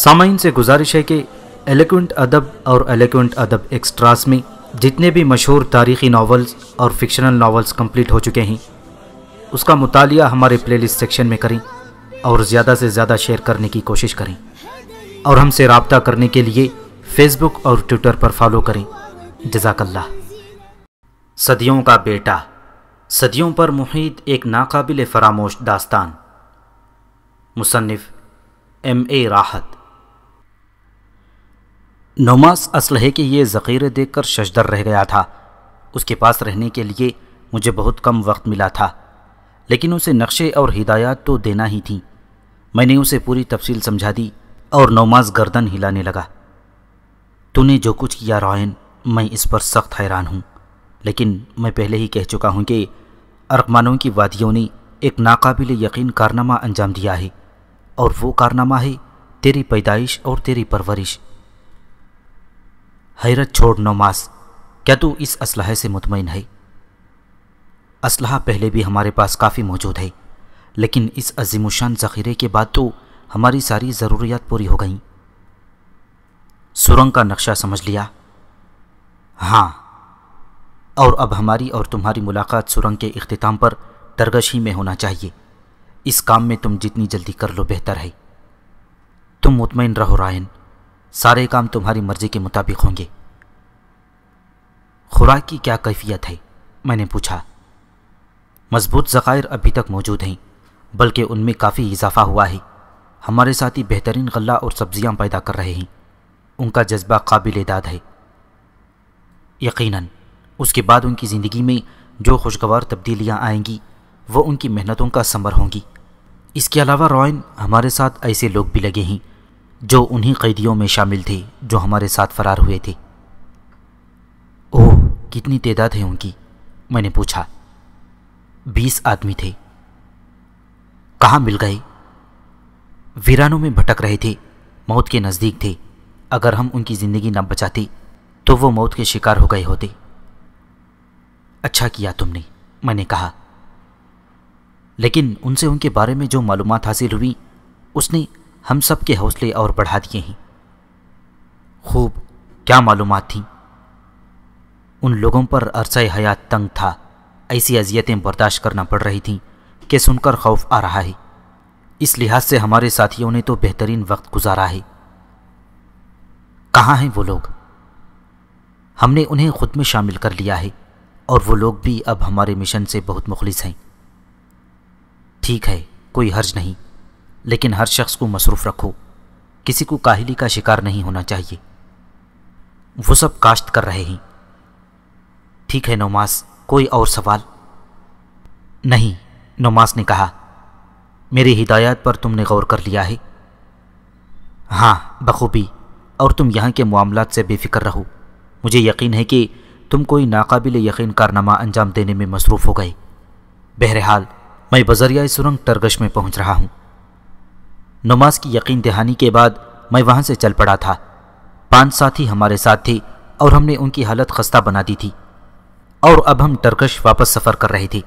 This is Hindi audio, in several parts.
सामाइन से गुजारिश है कि एलिक्वेंट अदब और एलिक्वेंट अदब एक्स्ट्रास में जितने भी मशहूर तारीखी नावल्स और फिक्शनल नावल्स कंप्लीट हो चुके हैं उसका मुतालिया हमारे लिस्ट सेक्शन में करें और ज़्यादा से ज़्यादा शेयर करने की कोशिश करें और हमसे रबता करने के लिए फेसबुक और ट्विटर पर फॉलो करें जजाकल्ला सदियों का बेटा सदियों पर मुहित एक नाकबिल फरामोश दास्तान मुसनफ़ एम ए राहत नमाज असलहे के ये ज़ख़ीरे देखकर शशदर रह गया था उसके पास रहने के लिए मुझे बहुत कम वक्त मिला था लेकिन उसे नक्शे और हिदायत तो देना ही थी मैंने उसे पूरी तफसील समझा दी और नमाज गर्दन हिलाने लगा तूने जो कुछ किया रॉयन मैं इस पर सख्त हैरान हूँ लेकिन मैं पहले ही कह चुका हूँ कि अरकमानों की वादियों ने एक नाकाबिल यकीन कारनामा अंजाम दिया है और वो कारनामा है तेरी पैदाइश और तेरी परवरिश हैरत छोड़ नौमास क्या तू इस असलहे से मुतमिन है असलहा पहले भी हमारे पास काफ़ी मौजूद है लेकिन इस अजीमुशान ज़ख़ीरे के बाद तो हमारी सारी ज़रूरियात पूरी हो गई सुरंग का नक्शा समझ लिया हाँ और अब हमारी और तुम्हारी मुलाकात सुरंग के अख्ताम पर तरगश ही में होना चाहिए इस काम में तुम जितनी जल्दी कर लो बेहतर है तुम मुतमिन रहो रायन सारे काम तुम्हारी मर्जी के मुताबिक होंगे खुराक की क्या कैफियत है मैंने पूछा मजबूत ज़ख़ायर अभी तक मौजूद हैं बल्कि उनमें काफ़ी इजाफा हुआ है हमारे साथी बेहतरीन गला और सब्जियां पैदा कर रहे हैं उनका जज्बा काबिल दाद है यकीनन उसके बाद उनकी ज़िंदगी में जो खुशगवार तब्दीलियाँ आएंगी वो उनकी मेहनतों का समर होंगी इसके अलावा रॉयन हमारे साथ ऐसे लोग भी लगे हैं जो उन्हीं कैदियों में शामिल थी जो हमारे साथ फरार हुए थे ओह कितनी तादाद है उनकी मैंने पूछा बीस आदमी थे कहाँ मिल गए वीरानों में भटक रहे थे मौत के नज़दीक थे अगर हम उनकी ज़िंदगी न बचाते तो वो मौत के शिकार हो गए होते अच्छा किया तुमने मैंने कहा लेकिन उनसे उनके बारे में जो मालूम हासिल हुई उसने हम सब के हौसले और बढ़ा दिए हैं खूब क्या मालूम थी उन लोगों पर अरसा हयात तंग था ऐसी अजियतें बर्दाश्त करना पड़ रही थीं कि सुनकर खौफ आ रहा है इस लिहाज से हमारे साथियों ने तो बेहतरीन वक्त गुजारा है कहाँ हैं वो लोग हमने उन्हें खुद में शामिल कर लिया है और वो लोग भी अब हमारे मिशन से बहुत मुखलिस हैं ठीक है कोई हर्ज नहीं लेकिन हर शख्स को मसरूफ़ रखो किसी को काहली का शिकार नहीं होना चाहिए वो सब काश्त कर रहे हैं ठीक है नोमास कोई और सवाल नहीं नोमास ने कहा मेरी हिदायत पर तुमने गौर कर लिया है हाँ बखूबी और तुम यहाँ के मामला से बेफिक्र रहो मुझे यकीन है कि तुम कोई नाकाबिल यकीन कारनामा अंजाम देने में मसरूफ़ हो गए बहरहाल मैं बजरिया सुरंग टर्गश में पहुँच रहा हूँ नमाज की यकीन दहानी के बाद मैं वहाँ से चल पड़ा था पांच साथी हमारे साथ थे और हमने उनकी हालत खस्ता बना दी थी और अब हम टर्कश वापस सफ़र कर रहे थे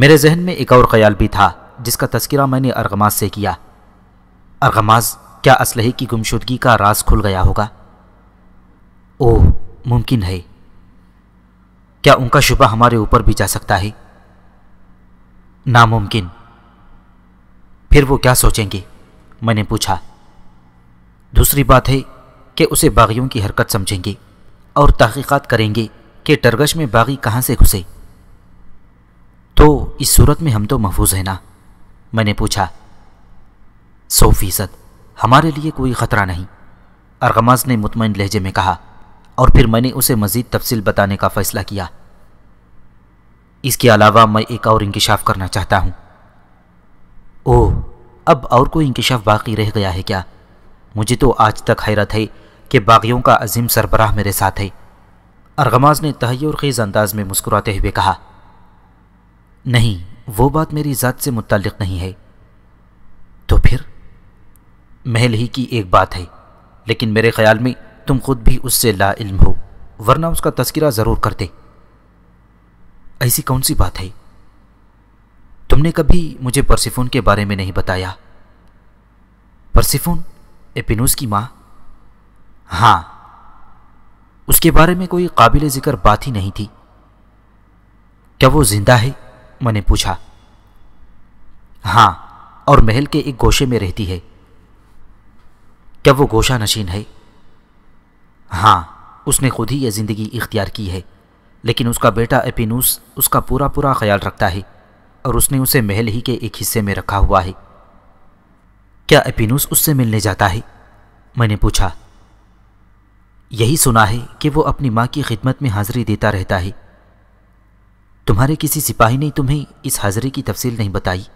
मेरे जहन में एक और ख्याल भी था जिसका तस्करा मैंने अरगमाज से किया अरगमाज क्या असलहे की गुमशुदगी का राज खुल गया होगा ओह मुमकिन है क्या उनका शुबा हमारे ऊपर भी जा सकता है नामुमकिन फिर वो क्या सोचेंगे मैंने पूछा दूसरी बात है कि उसे बागियों की हरकत समझेंगे और तहकीक़ात करेंगे कि टरगश में बागी कहां से घुसे तो इस सूरत में हम तो महफूज हैं ना मैंने पूछा सौ फीसद हमारे लिए कोई ख़तरा नहीं अरगमाज ने मुतमिन लहजे में कहा और फिर मैंने उसे मज़ीद तफसील बताने का फ़ैसला किया इसके अलावा मैं एक और इंकशाफ करना चाहता हूं ओह अब और कोई इंकशाफ बाकी रह गया है क्या मुझे तो आज तक हैरत है कि बागियों का अजीम सरबराह मेरे साथ है अरगमाज ने तहयर खेज़ अंदाज में मुस्कुराते हुए कहा नहीं वो बात मेरी ज़ात से मुतल नहीं है तो फिर महल ही की एक बात है लेकिन मेरे ख्याल में तुम खुद भी उससे ला इल्म हो वरना उसका तस्करा ज़रूर करते ऐसी कौन सी बात है तुमने कभी मुझे परसिफोन के बारे में नहीं बताया परसिफोन एपिनूस की माँ हाँ उसके बारे में कोई काबिल ज़िक्र बात ही नहीं थी क्या वो जिंदा है मैंने पूछा हाँ और महल के एक गोशे में रहती है क्या वो गोशा नशीन है हाँ उसने खुद ही यह ज़िंदगी इख्तियार की है लेकिन उसका बेटा एपिनूस उसका पूरा पूरा ख्याल रखता है और उसने उसे महल ही के एक हिस्से में रखा हुआ है क्या एपिनूस उससे मिलने जाता है मैंने पूछा यही सुना है कि वो अपनी मां की खिदमत में हाजिरी देता रहता है तुम्हारे किसी सिपाही ने तुम्हें इस हाजिरी की तफसील नहीं बताई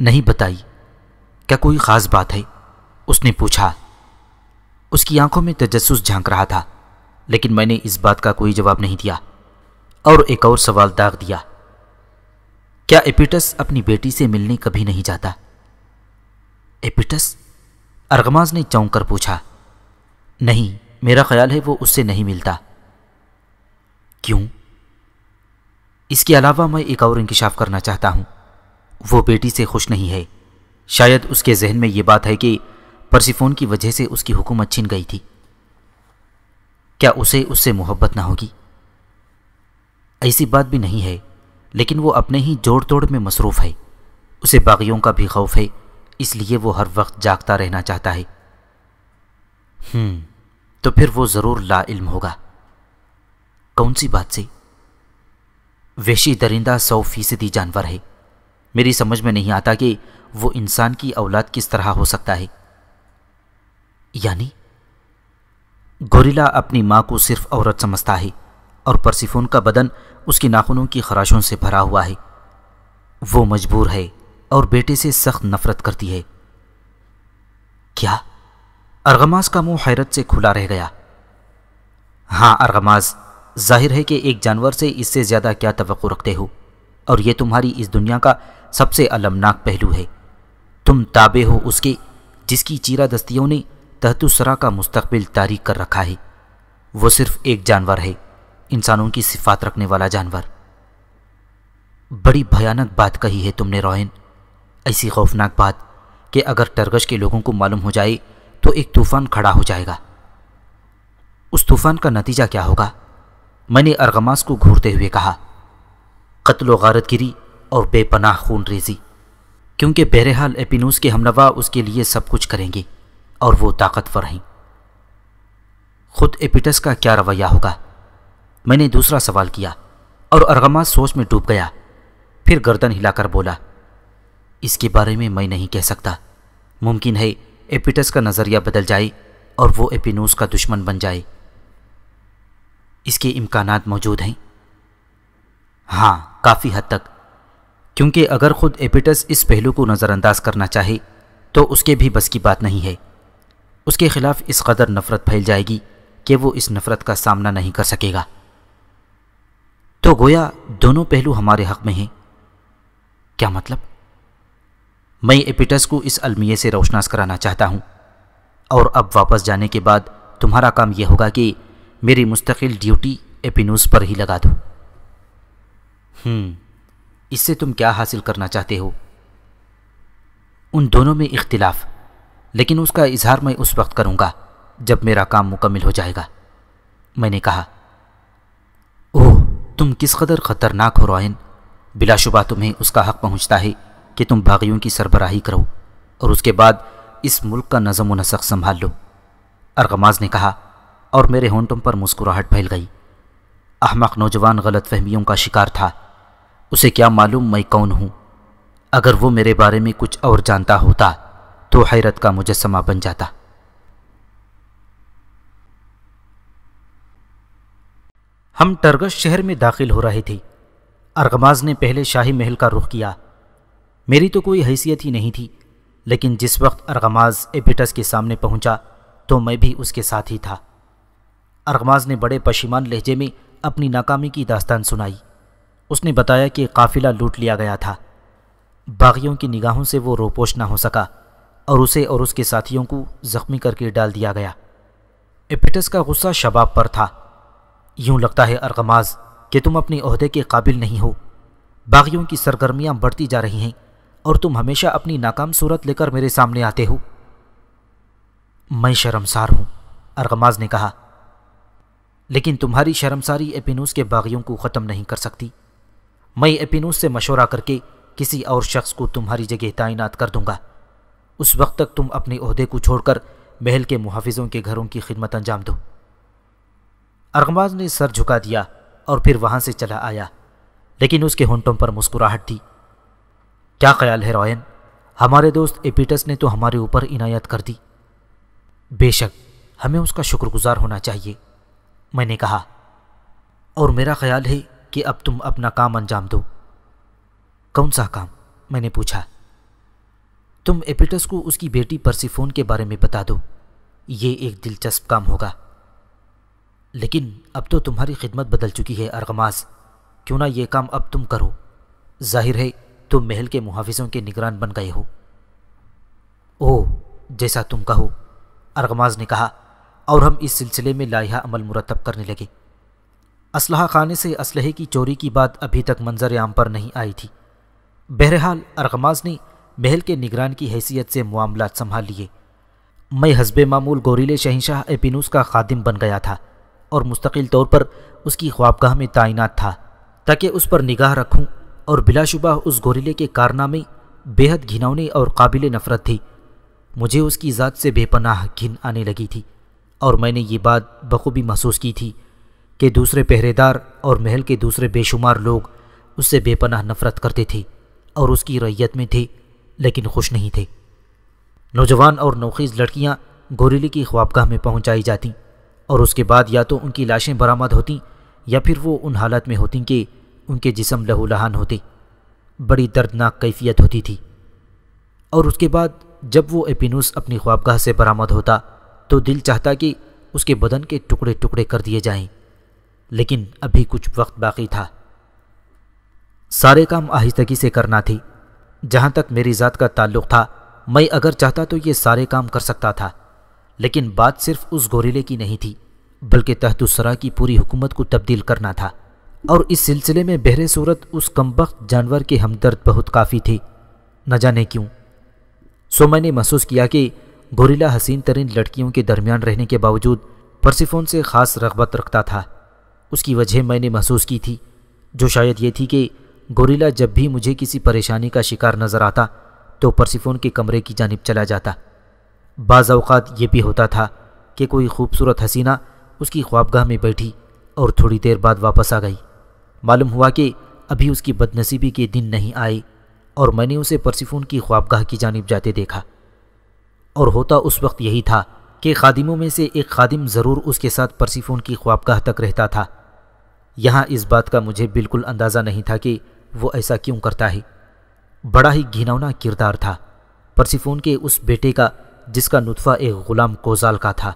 नहीं बताई क्या कोई ख़ास बात है उसने पूछा उसकी आंखों में तजस्सुस झांक रहा था लेकिन मैंने इस बात का कोई जवाब नहीं दिया और एक और सवाल दाग दिया क्या एपिटस अपनी बेटी से मिलने कभी नहीं जाता एपिटस अरगमाज ने चौंक कर पूछा नहीं मेरा ख्याल है वो उससे नहीं मिलता क्यों इसके अलावा मैं एक और इंकशाफ करना चाहता हूं वो बेटी से खुश नहीं है शायद उसके जहन में ये बात है कि परसिफोन की वजह से उसकी हुकूमत छिन गई थी क्या उसे उससे मोहब्बत ना होगी ऐसी बात भी नहीं है लेकिन वो अपने ही जोड़ तोड़ में मसरूफ़ है उसे बागियों का भी खौफ है इसलिए वो हर वक्त जागता रहना चाहता है हम्म, तो फिर वो ज़रूर ला इल्म होगा कौन सी बात से वैशी दरिंदा सौ फीसदी जानवर है मेरी समझ में नहीं आता कि वो इंसान की औलाद किस तरह हो सकता है यानी गोरिला अपनी माँ को सिर्फ औरत समझता है और परसिफोन का बदन उसके नाखूनों की खराशों से भरा हुआ है वो मजबूर है और बेटे से सख्त नफरत करती है क्या अरगमास का मुंह हैरत से खुला रह गया हाँ अरगमास जाहिर है कि एक जानवर से इससे ज़्यादा क्या तो रखते हो और यह तुम्हारी इस दुनिया का सबसे अलमनाक पहलू है तुम ताबे हो उसके जिसकी चीरा दस्तियों ने तहतुसरा का मुस्तबिल तारीख कर रखा है वो सिर्फ एक जानवर है इंसानों की सिफात रखने वाला जानवर बड़ी भयानक बात कही है तुमने रोहिन ऐसी खौफनाक बात कि अगर टर्गश के लोगों को मालूम हो जाए तो एक तूफ़ान खड़ा हो जाएगा उस तूफ़ान का नतीजा क्या होगा मैंने अरगमास को घूरते हुए कहा कत्ल गारतगिरी और बेपनाह खून रेजी क्योंकि बहरहाल एपिनूस के हमनवा उसके लिए सब कुछ करेंगे और वो ताकतवर हैं खुद एपिटस का क्या रवैया होगा मैंने दूसरा सवाल किया और अरगमा सोच में डूब गया फिर गर्दन हिलाकर बोला इसके बारे में मैं नहीं कह सकता मुमकिन है एपिटस का नज़रिया बदल जाए और वो एपिनूस का दुश्मन बन जाए इसके इम्कान मौजूद हैं हाँ काफ़ी हद तक क्योंकि अगर खुद एपिटस इस पहलू को नज़रअंदाज करना चाहे तो उसके भी बस की बात नहीं है उसके खिलाफ इस कदर नफ़रत फैल जाएगी कि वो इस नफ़रत का सामना नहीं कर सकेगा तो गोया दोनों पहलू हमारे हक में हैं क्या मतलब मैं एपिटस को इस अलमिये से रोशनास कराना चाहता हूं और अब वापस जाने के बाद तुम्हारा काम यह होगा कि मेरी मुस्तकिल ड्यूटी एपिनूस पर ही लगा दो हम्म इससे तुम क्या हासिल करना चाहते हो उन दोनों में इख्तिलाफ लेकिन उसका इजहार मैं उस वक्त करूंगा जब मेरा काम मुकम्मल हो जाएगा मैंने कहा ओह तुम किस कदर ख़तरनाक हो रॉयन बिलाशुबा तुम्हें उसका हक पहुंचता है कि तुम बागियों की सरबराही करो और उसके बाद इस मुल्क का नज़म व नसक संभाल लो अरगमाज ने कहा और मेरे होंटों पर मुस्कुराहट फैल गई अहमक नौजवान गलत फहमियों का शिकार था उसे क्या मालूम मैं कौन हूँ अगर वो मेरे बारे में कुछ और जानता होता तो हैरत का मुजस्मा बन जाता हम टर्गस शहर में दाखिल हो रहे थे अरगमाज ने पहले शाही महल का रुख किया मेरी तो कोई हैसियत ही नहीं थी लेकिन जिस वक्त अरगमाज एपिटस के सामने पहुंचा तो मैं भी उसके साथ ही था अरगमाज ने बड़े पशीमान लहजे में अपनी नाकामी की दास्तान सुनाई उसने बताया कि काफिला लूट लिया गया था बागियों की निगाहों से वो रोपोश ना हो सका और उसे और उसके साथियों को जख्मी करके डाल दिया गया एपिटस का गुस्सा शबाब पर था यूं लगता है अरगमाज कि तुम अपने अहदे के काबिल नहीं हो बागियों की सरगर्मियां बढ़ती जा रही हैं और तुम हमेशा अपनी नाकाम सूरत लेकर मेरे सामने आते हो मैं शर्मसार हूँ अरगमाज ने कहा लेकिन तुम्हारी शर्मसारी एपिनूस के बागियों को ख़त्म नहीं कर सकती मैं एपिनूस से मशवरा करके किसी और शख्स को तुम्हारी जगह तैनात कर दूंगा उस वक्त तक तुम अपने अहदे को छोड़कर महल के मुहाफिजों के घरों की खिदमत अंजाम दो अरगमाज ने सर झुका दिया और फिर वहां से चला आया लेकिन उसके होंठों पर मुस्कुराहट थी क्या ख्याल है रॉयन हमारे दोस्त एपीटस ने तो हमारे ऊपर इनायत कर दी बेशक हमें उसका शुक्रगुजार होना चाहिए मैंने कहा और मेरा ख्याल है कि अब तुम अपना काम अंजाम दो कौन सा काम मैंने पूछा तुम एपिटस को उसकी बेटी परसिफोन के बारे में बता दो ये एक दिलचस्प काम होगा लेकिन अब तो तुम्हारी खिदमत बदल चुकी है अरगमास क्यों ना ये काम अब तुम करो जाहिर है तुम महल के मुहाफिजों के निगरान बन गए हो ओह जैसा तुम कहो अरगमाज ने कहा और हम इस सिलसिले में लाहा अमल मुरतब करने लगे असलह खाने से असलहे की चोरी की बात अभी तक मंजर आम पर नहीं आई थी बहरहाल अरगमाज ने महल के निगरान की हैसियत से मामला संभाल लिए मैं हसब मामूल गोरीले शहनशाह एपिनूस का खादिम बन गया था और मुस्तकिल तौर पर उसकी ख्वाबगाह में तैनात था ताकि उस पर निगाह रखूं और बिलाशुबा उस गोरीले के कारनामे बेहद घिनौने और काबिल नफरत थी मुझे उसकी ज़ात से बेपनाह घिन आने लगी थी और मैंने ये बात बखूबी महसूस की थी कि दूसरे पहरेदार और महल के दूसरे बेशुमार लोग उससे बेपनाह नफरत करते थे और उसकी रैयत में थे लेकिन खुश नहीं थे नौजवान और नौखीज लड़कियां गोरीली की ख्वाबगाह में पहुंचाई जाती और उसके बाद या तो उनकी लाशें बरामद होती या फिर वो उन हालत में होती कि उनके जिसम लहूलहान होते बड़ी दर्दनाक कैफियत होती थी और उसके बाद जब वो एपिनूस अपनी ख्वाबगाह से बरामद होता तो दिल चाहता कि उसके बदन के टुकड़े टुकड़े कर दिए जाएं लेकिन अभी कुछ वक्त बाकी था सारे काम आहिस्तगी से करना थी जहाँ तक मेरी ज़ात का ताल्लुक़ था मैं अगर चाहता तो ये सारे काम कर सकता था लेकिन बात सिर्फ उस गोरीले की नहीं थी बल्कि तहतुसरा की पूरी हुकूमत को तब्दील करना था और इस सिलसिले में बहरे सूरत उस कमबख्त जानवर के हमदर्द बहुत काफ़ी थे न जाने क्यों सो मैंने महसूस किया कि गोरीला हसीन तरीन लड़कियों के दरमियान रहने के बावजूद परसिफोन से ख़ास रगबत रखता था उसकी वजह मैंने महसूस की थी जो शायद ये थी कि गोरीला जब भी मुझे किसी परेशानी का शिकार नज़र आता तो परसिफोन के कमरे की जानब चला जाता बाज़ात ये भी होता था कि कोई खूबसूरत हसीना उसकी ख्वाबगाह में बैठी और थोड़ी देर बाद वापस आ गई मालूम हुआ कि अभी उसकी बदनसीबी के दिन नहीं आए और मैंने उसे परसिफून की ख्वाबगाह की जानब जाते देखा और होता उस वक्त यही था कि खादिमों में से एक खादिम ज़रूर उसके साथ परसिफून की ख्वाबगाह तक रहता था यहाँ इस बात का मुझे बिल्कुल अंदाज़ा नहीं था कि वो ऐसा क्यों करता है बड़ा ही घिनौना किरदार था परसिफून के उस बेटे का जिसका नुतफ़ा एक ग़ुलाम कोजाल का था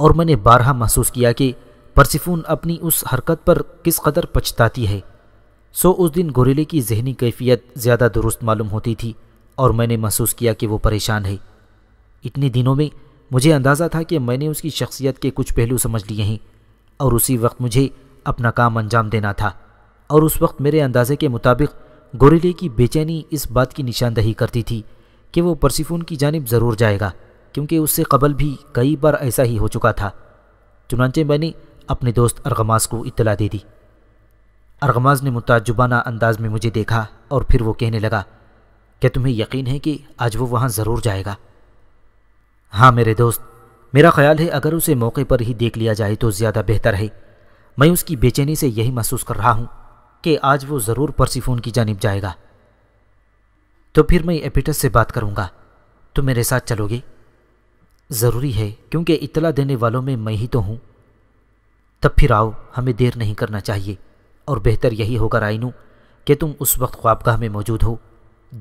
और मैंने बारहा महसूस किया कि परसिफून अपनी उस हरकत पर किस कदर पछताती है सो उस दिन गोरेले की जहनी कैफियत ज़्यादा दुरुस्त मालूम होती थी और मैंने महसूस किया कि वो परेशान है इतने दिनों में मुझे अंदाज़ा था कि मैंने उसकी शख्सियत के कुछ पहलू समझ लिए हैं और उसी वक्त मुझे अपना काम अंजाम देना था और उस वक्त मेरे अंदाजे के मुताबिक गोरेले की बेचैनी इस बात की निशानदही करती थी कि वो परसिफोन की जानब ज़रूर जाएगा क्योंकि उससे कबल भी कई बार ऐसा ही हो चुका था चुनानचे मैंने अपने दोस्त अरगमास को इतला दे दी अरगमाज ने मुताजुबाना अंदाज में मुझे देखा और फिर वो कहने लगा क्या तुम्हें यकीन है कि आज वो वहाँ ज़रूर जाएगा हाँ मेरे दोस्त मेरा ख्याल है अगर उसे मौके पर ही देख लिया जाए तो ज़्यादा बेहतर है मैं उसकी बेचैनी से यही महसूस कर रहा हूँ कि आज वो ज़रूर परसीफोन की जानब जाएगा तो फिर मैं एपिटस से बात करूँगा तुम मेरे साथ चलोगे ज़रूरी है क्योंकि इतला देने वालों में मैं ही तो हूँ तब फिर आओ हमें देर नहीं करना चाहिए और बेहतर यही होगा राइनू कि तुम उस वक्त ख्वाबगाह में मौजूद हो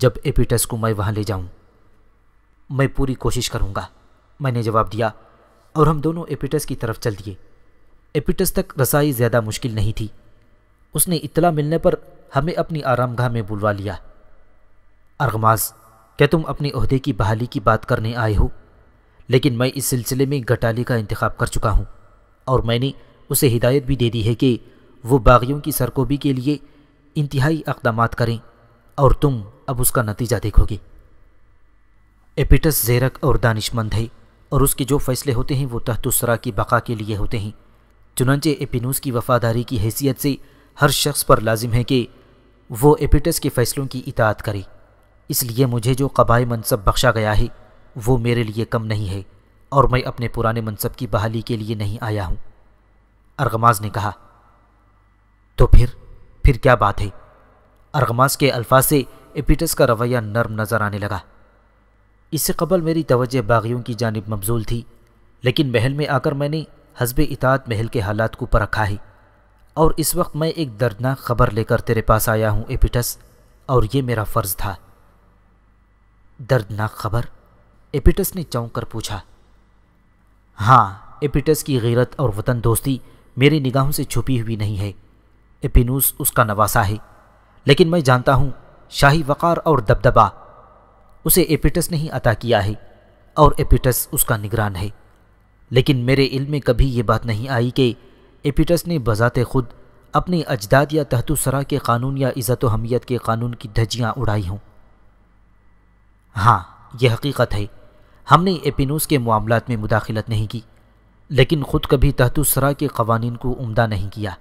जब एपिटस को मैं वहाँ ले जाऊँ मैं पूरी कोशिश करूँगा मैंने जवाब दिया और हम दोनों एपिटस की तरफ चल दिए एपिटस तक रसाई ज़्यादा मुश्किल नहीं थी उसने इतला मिलने पर हमें अपनी आरामगाह में बुलवा लिया अरगमाज क्या तुम अपने अहदे की बहाली की बात करने आए हो लेकिन मैं इस सिलसिले में घटाली का इंतखब कर चुका हूँ और मैंने उसे हिदायत भी दे दी है कि वो बागियों की सरकोबी के लिए इंतहाई अकदाम करें और तुम अब उसका नतीजा देखोगे एपिटस जेरक और दानिशमंद है और उसके जो फैसले होते हैं वो तहतुसरा की बका के लिए होते हैं चुनंचे एपिनूस की वफादारी की हैसियत से हर शख्स पर लाजिम है कि वो एपिटस के फ़ैसलों की इतात करें इसलिए मुझे जो कबाई मनसब बख्शा गया है वो मेरे लिए कम नहीं है और मैं अपने पुराने मनसब की बहाली के लिए नहीं आया हूँ अरगमाज ने कहा तो फिर फिर क्या बात है अरगमाज के अल्फाज से एपिटस का रवैया नर्म नज़र आने लगा इससे कबल मेरी तवज्जो बागियों की जानब मबजूल थी लेकिन महल में आकर मैंने हजब इतात महल के हालात को परखा है और इस वक्त मैं एक दर्दनाक खबर लेकर तेरे पास आया हूँ एपिटस और ये मेरा फ़र्ज़ था दर्दनाक खबर एपिटस ने चौंक कर पूछा हाँ एपिटस की गैरत और वतन दोस्ती मेरी निगाहों से छुपी हुई नहीं है एपिनूस उसका नवासा है लेकिन मैं जानता हूँ शाही वक़ार और दबदबा उसे एपिटस ने ही अता किया है और एपिटस उसका निगरान है लेकिन मेरे इल्म में कभी ये बात नहीं आई कि एपिटस ने बजात खुद अपने अजदाद या तहतुसरा के कानून या इज़्ज़त हमियत के कानून की धज्जियाँ उड़ाई हों हाँ यह हकीकत है हमने एपिनूस के मामला में मुदाखलत नहीं की लेकिन ख़ुद कभी तहतुसरा के कवानीन को उम्दा नहीं किया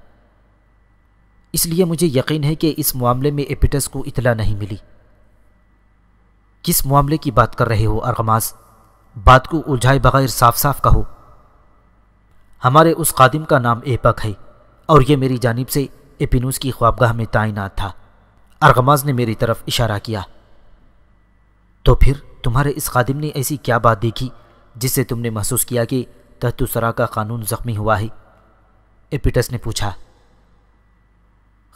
इसलिए मुझे यकीन है कि इस मामले में एपिटस को इतला नहीं मिली किस मामले की बात कर रहे हो अरगमास बात को उलझाए बगैर साफ साफ कहो हमारे उस कादिम का नाम एपक है और यह मेरी जानब से एपिनूस की ख्वाबगाह में तैनात था अरगमाज ने मेरी तरफ इशारा किया तो फिर तुम्हारे इस खादिम ने ऐसी क्या बात देखी जिससे तुमने महसूस किया कि तहतुसरा का कानून ज़ख्मी हुआ है एपिटस ने पूछा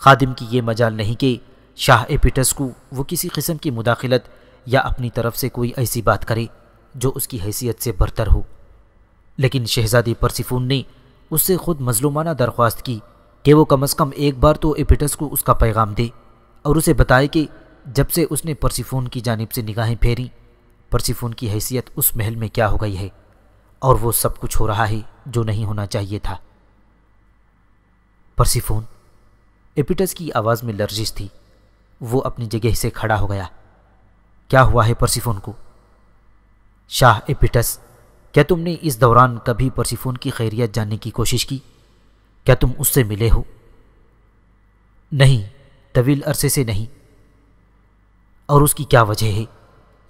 खादिम की ये मजाल नहीं कि शाह एपिटस को वो किसी किस्म की मुदाखलत या अपनी तरफ से कोई ऐसी बात करे जो उसकी हैसियत से बरतर हो लेकिन शहजादी परसिफून ने उससे खुद मजलूमाना दरख्वास्त की कि वो कम अज़ कम एक बार तो एपिटस को उसका पैगाम दे और उसे बताए कि जब से उसने परसीफोन की जानब से निगाहें फेरी परसीफोन की हैसियत उस महल में क्या हो गई है और वो सब कुछ हो रहा है जो नहीं होना चाहिए था परसीफोन एपिटस की आवाज़ में लर्जिश थी वो अपनी जगह से खड़ा हो गया क्या हुआ है परसिफोन को शाह एपिटस क्या तुमने इस दौरान कभी परसिफोन की खैरियत जानने की कोशिश की क्या तुम उससे मिले हो नहीं तवील अरसे से नहीं और उसकी क्या वजह है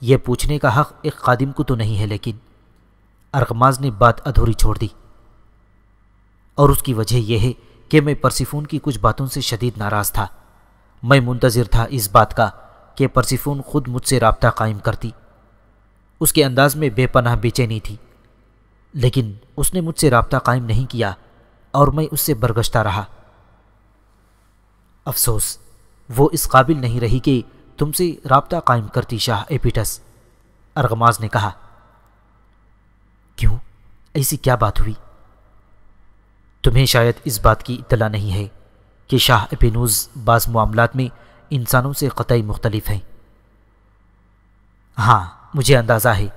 यह पूछने का हक़ एक खादिम को तो नहीं है लेकिन अरगमाज ने बात अधूरी छोड़ दी और उसकी वजह यह है कि मैं परसिफून की कुछ बातों से शदीद नाराज़ था मैं मुंतज़र था इस बात का कि परसिफून खुद मुझसे रबता कायम करती उसके अंदाज़ में बेपनाह बेचैनी थी लेकिन उसने मुझसे रबता कायम नहीं किया और मैं उससे बरगश्ता रहा अफसोस वो इस काबिल नहीं रही कि तुमसे रबता कायम करती शाह एपिटस अरगमाज ने कहा क्यों ऐसी क्या बात हुई तुम्हें शायद इस बात की इतला नहीं है कि शाह एपिनूज बाज़ मामला में इंसानों से कतई मुख्तलिफ हैं हाँ मुझे अंदाज़ा है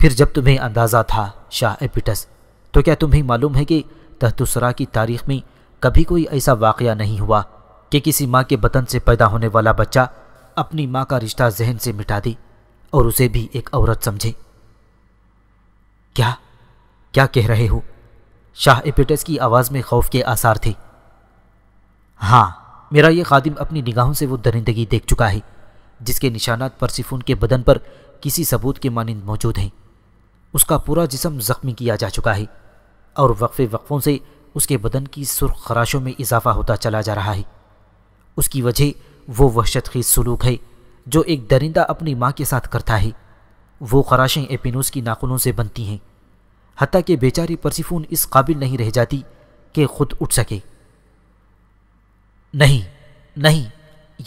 फिर जब तुम्हें अंदाज़ा था शाह एपिटस तो क्या तुम्हें मालूम है कि तहतुसरा की तारीख में कभी कोई ऐसा वाक़ नहीं हुआ कि किसी माँ के बतन से पैदा होने वाला बच्चा अपनी माँ का रिश्ता जहन से मिटा दे और उसे भी एक औरत समझे क्या क्या कह रहे हो शाह एपिटस की आवाज़ में खौफ के आसार थे हाँ मेरा ये खादिम अपनी निगाहों से वो दरिंदगी देख चुका है जिसके निशानात परसिफून के बदन पर किसी सबूत के मानंद मौजूद हैं उसका पूरा जिसम जख्मी किया जा चुका है और वक्फे वक्फों से उसके बदन की सुर्ख खराशों में इजाफा होता चला जा रहा है उसकी वजह वो वहशत खेज सलूक है जो एक दरिंदा अपनी माँ के साथ करता है वो खराशें एपिनोस की नाखूनों से बनती हैं हती कि बेचारी परसिफून इस काबिल नहीं रह जाती कि खुद उठ सके नहीं नहीं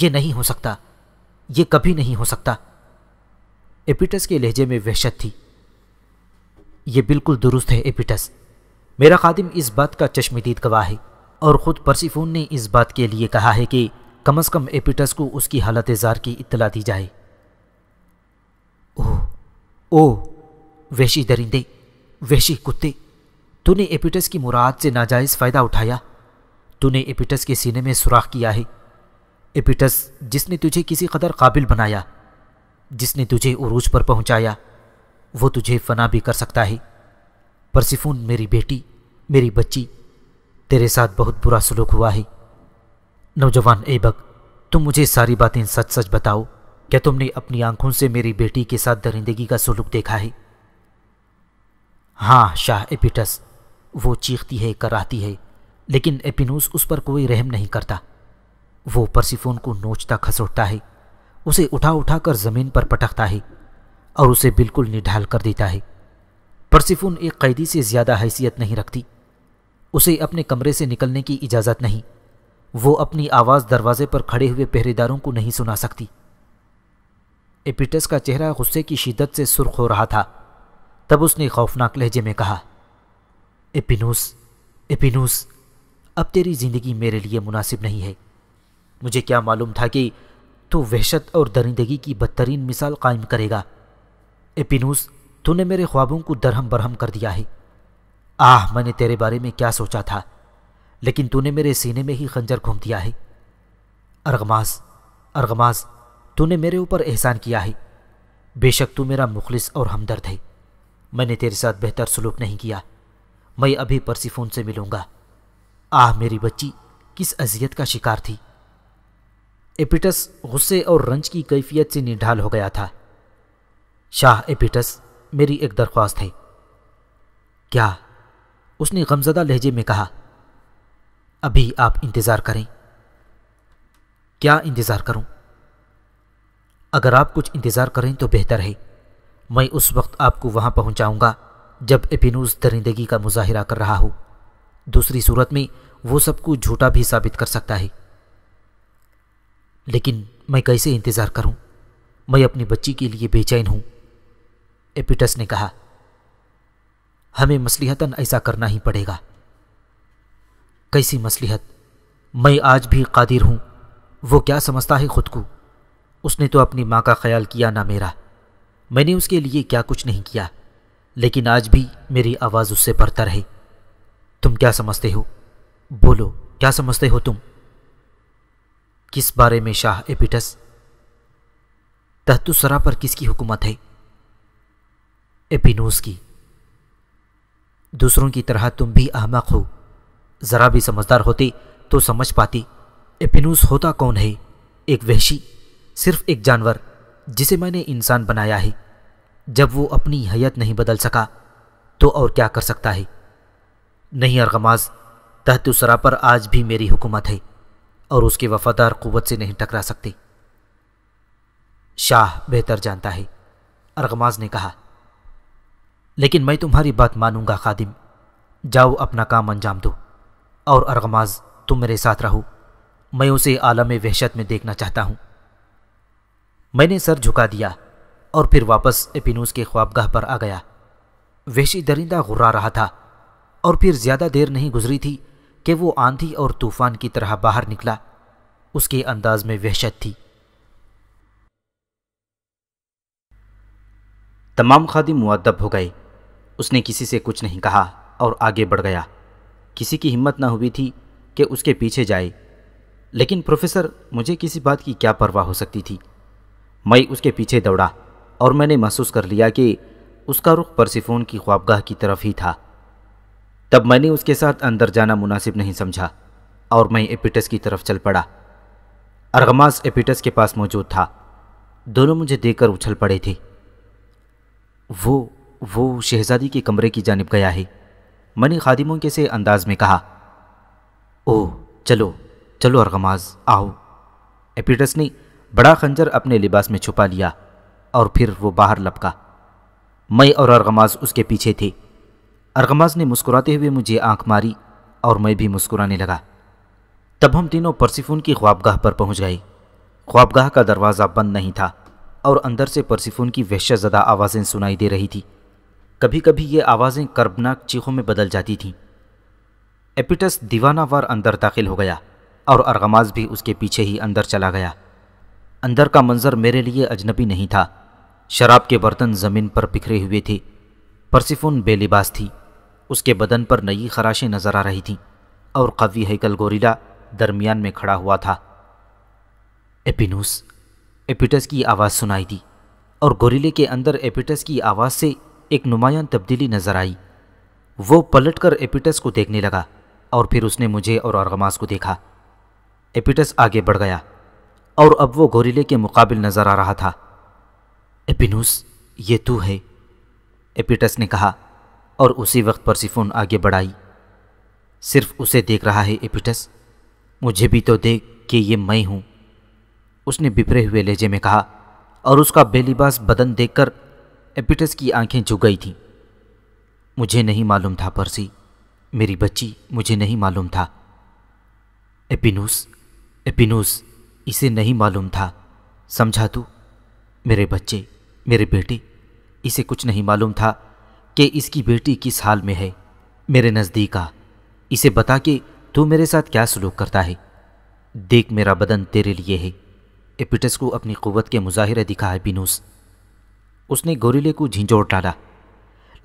ये नहीं हो सकता ये कभी नहीं हो सकता एपिटस के लहजे में वहशत थी ये बिल्कुल दुरुस्त है एपिटस मेरा खादिम इस बात का चश्मदीद गवाह है और ख़ुद परसीफोन ने इस बात के लिए कहा है कि कम अज़ कम एपिटस को उसकी हालत ज़ार की इतला दी जाए ओह ओह वैशी दरिंदे वैशी कुत्ते तूने एपिटस की मुराद से नाजायज़ फ़ायदा उठाया तूने एपिटस के सीने में सुराख किया है एपिटस जिसने तुझे किसी कदर काबिल बनाया जिसने तुझे उरूज पर पहुंचाया वो तुझे फना भी कर सकता है परसिफून मेरी बेटी मेरी बच्ची तेरे साथ बहुत बुरा सलूक हुआ है नौजवान ऐबक तुम मुझे सारी बातें सच सच बताओ क्या तुमने अपनी आंखों से मेरी बेटी के साथ दरिंदगी का सलूक देखा है हाँ शाह एपिटस वो चीखती है कराहती है लेकिन एपिनूस उस पर कोई रहम नहीं करता वो परसिफोन को नोचता खसोटता है उसे उठा उठा कर ज़मीन पर पटकता है और उसे बिल्कुल निढाल कर देता है परसिफोन एक कैदी से ज़्यादा हैसियत नहीं रखती उसे अपने कमरे से निकलने की इजाज़त नहीं वो अपनी आवाज़ दरवाजे पर खड़े हुए पहरेदारों को नहीं सुना सकती एपिटस का चेहरा गुस्से की शिद्दत से सुर्ख हो रहा था तब उसने खौफनाक लहजे में कहा एपिनूस एपिनूस अब तेरी ज़िंदगी मेरे लिए मुनासिब नहीं है मुझे क्या मालूम था कि तू वहशत और दरिंदगी की बदतरीन मिसाल कायम करेगा एपिनूस तूने मेरे ख्वाबों को दरहम बरहम कर दिया है आह मैंने तेरे बारे में क्या सोचा था लेकिन तूने मेरे सीने में ही खंजर घूम दिया है अरगमास अरगमास तूने मेरे ऊपर एहसान किया है बेशक तू मेरा मुखलिस और हमदर्द है मैंने तेरे साथ बेहतर सलूक नहीं किया मैं अभी परसीफोन से मिलूंगा आह मेरी बच्ची किस अजियत का शिकार थी एपिटस गुस्से और रंज की कैफियत से निढाल हो गया था शाह एपिटस मेरी एक दरख्वास्त है क्या उसने गमजदा लहजे में कहा अभी आप इंतज़ार करें क्या इंतज़ार करूं? अगर आप कुछ इंतज़ार करें तो बेहतर है मैं उस वक्त आपको वहां पहुंचाऊंगा जब एपिनूज दरिंदगी का मुजाहरा कर रहा हो दूसरी सूरत में वो सबको झूठा भी साबित कर सकता है लेकिन मैं कैसे इंतज़ार करूं? मैं अपनी बच्ची के लिए बेचैन हूं। एपिटस ने कहा हमें मसलहतन ऐसा करना ही पड़ेगा कैसी मसलहत मैं आज भी कादिर हूं वो क्या समझता है खुद को उसने तो अपनी माँ का ख्याल किया ना मेरा मैंने उसके लिए क्या कुछ नहीं किया लेकिन आज भी मेरी आवाज़ उससे बढ़तर है तुम क्या समझते हो बोलो क्या समझते हो तुम किस बारे में शाह एपिटस तहतुसरा पर किसकी हुकूमत है एपिनोस की दूसरों की तरह तुम भी अहमक हो ज़रा भी समझदार होती तो समझ पाती एपिनूस होता कौन है एक वहशी सिर्फ एक जानवर जिसे मैंने इंसान बनाया है जब वो अपनी हयत नहीं बदल सका तो और क्या कर सकता है नहीं अरगमाज तहतुसरा पर आज भी मेरी हुकूमत है और उसके वफादार कुत से नहीं टकरा सकती शाह बेहतर जानता है अरगमाज ने कहा लेकिन मैं तुम्हारी बात मानूंगा खादिम जाओ अपना काम अंजाम दो और अरगमाज तुम मेरे साथ रहो मैं उसे आलम वहशत में देखना चाहता हूँ मैंने सर झुका दिया और फिर वापस एपिनूस के ख्वाबगाह पर आ गया वहशी दरिंदा घुर्रा रहा था और फिर ज़्यादा देर नहीं गुजरी थी कि वो आंधी और तूफान की तरह बाहर निकला उसके अंदाज में वहशत थी तमाम खादिम मुद्दब हो गए उसने किसी से कुछ नहीं कहा और आगे बढ़ गया किसी की हिम्मत ना हुई थी कि उसके पीछे जाए लेकिन प्रोफेसर मुझे किसी बात की क्या परवाह हो सकती थी मैं उसके पीछे दौड़ा और मैंने महसूस कर लिया कि उसका रुख परसिफोन की ख्वाबगाह की तरफ ही था तब मैंने उसके साथ अंदर जाना मुनासिब नहीं समझा और मैं एपिटस की तरफ चल पड़ा अरगमास एपिटस के पास मौजूद था दोनों मुझे देखकर उछल पड़े थे वो वो शहजादी के कमरे की जानब गया है मैंने खादिमों के से अंदाज में कहा ओह चलो चलो अरगमाज आओ एपिटस ने बड़ा खंजर अपने लिबास में छुपा लिया और फिर वो बाहर लपका मैं और अरगमाज उसके पीछे थे अरगमाज ने मुस्कुराते हुए मुझे आंख मारी और मैं भी मुस्कुराने लगा तब हम तीनों परसिफून की ख्वाबगाह पर पहुंच गए ख्वाबगाह का दरवाज़ा बंद नहीं था और अंदर से परसिफून की वहशत ज़दा आवाज़ें सुनाई दे रही थी कभी कभी ये आवाज़ें कर्बनाक चीखों में बदल जाती थीं एपिटस दीवानावार अंदर दाखिल हो गया और अरगमाज भी उसके पीछे ही अंदर चला गया अंदर का मंजर मेरे लिए अजनबी नहीं था शराब के बर्तन ज़मीन पर बिखरे हुए थे परसिफोन बेलिबास थी उसके बदन पर नई खराशें नज़र आ रही थीं और कवि हैकल गोरिला दरमियान में खड़ा हुआ था एपिनूस एपिटस की आवाज़ सुनाई दी और गोरिले के अंदर एपिटस की आवाज़ से एक नुमायाँ तब्दीली नज़र आई वो पलटकर एपिटस को देखने लगा और फिर उसने मुझे और अरगमास को देखा एपिटस आगे बढ़ गया और अब वो गोरीले के मुकाबिल नज़र आ रहा था एपिनूस ये तू है एपिटस ने कहा और उसी वक्त परसिफोन आगे बढ़ाई सिर्फ उसे देख रहा है एपिटस मुझे भी तो देख कि ये मैं हूँ उसने बिपरे हुए लहजे में कहा और उसका बेलिबास बदन देखकर एपिटस की आंखें झुक गई थीं मुझे नहीं मालूम था परसी मेरी बच्ची मुझे नहीं मालूम था एपिनूस एपिनूस इसे नहीं मालूम था समझा तू मेरे बच्चे मेरे बेटे इसे कुछ नहीं मालूम था कि इसकी बेटी किस हाल में है मेरे नज़दीक आ इसे बता के तू मेरे साथ क्या सलूक करता है देख मेरा बदन तेरे लिए है एपिटस को अपनी कुत के मुजाहरे दिखा है उसने गोरिले को झिंझोड़ डाला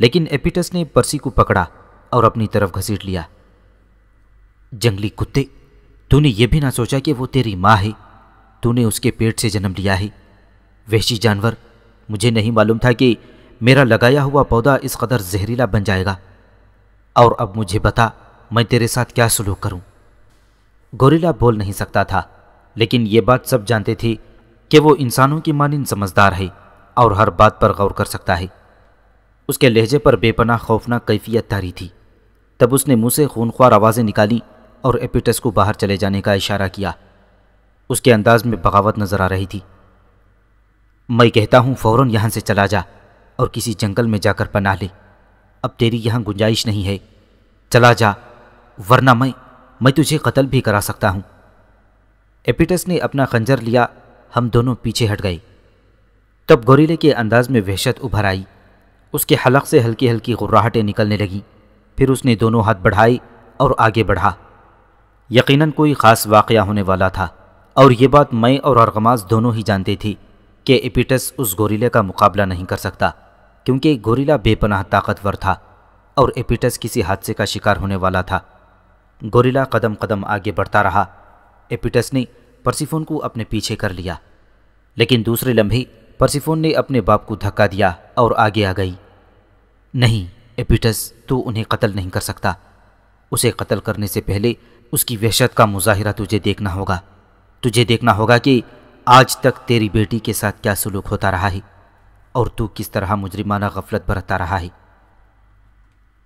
लेकिन एपिटस ने पर्सी को पकड़ा और अपनी तरफ घसीट लिया जंगली कुत्ते तूने ये भी ना सोचा कि वो तेरी माँ है तूने उसके पेट से जन्म लिया है वहशी जानवर मुझे नहीं मालूम था कि मेरा लगाया हुआ पौधा इस कदर जहरीला बन जाएगा और अब मुझे बता मैं तेरे साथ क्या सलूक करूं? गोरिल्ला बोल नहीं सकता था लेकिन ये बात सब जानते थे कि वो इंसानों की मानिन समझदार है और हर बात पर गौर कर सकता है उसके लहजे पर बेपना खौफनाक कैफियत तारी थी तब उसने मुँह से खूनख्वार आवाज़ें निकाली और एपिटस को बाहर चले जाने का इशारा किया उसके अंदाज में बगावत नज़र आ रही थी मैं कहता हूँ फ़ौर यहाँ से चला जा और किसी जंगल में जाकर पनाह ले अब तेरी यहाँ गुंजाइश नहीं है चला जा वरना मैं मैं तुझे कत्ल भी करा सकता हूँ एपिटस ने अपना खंजर लिया हम दोनों पीछे हट गए तब गोरीले के अंदाज में वहशत उभर आई उसके हलक से हल्की हल्की गुर्राहटें निकलने लगीं फिर उसने दोनों हाथ बढ़ाए और आगे बढ़ा यकीनन कोई ख़ास वाक़ होने वाला था और ये बात मैं और अरगमास दोनों ही जानते थे कि एपिटस उस गोरीले का मुकाबला नहीं कर सकता क्योंकि गोरीला बेपनाह ताकतवर था और एपिटस किसी हादसे का शिकार होने वाला था गोरीला कदम कदम आगे बढ़ता रहा एपिटस ने परसिफोन को अपने पीछे कर लिया लेकिन दूसरे लम्हे परसिफोन ने अपने बाप को धक्का दिया और आगे आ गई नहीं एपिटस तू उन्हें कत्ल नहीं कर सकता उसे कत्ल करने से पहले उसकी वहशत का मुजाहरा तुझे देखना होगा तुझे देखना होगा कि आज तक तेरी बेटी के साथ क्या सलूक होता रहा है और तू किस तरह मुजरिमाना गफलत बरतता रहा है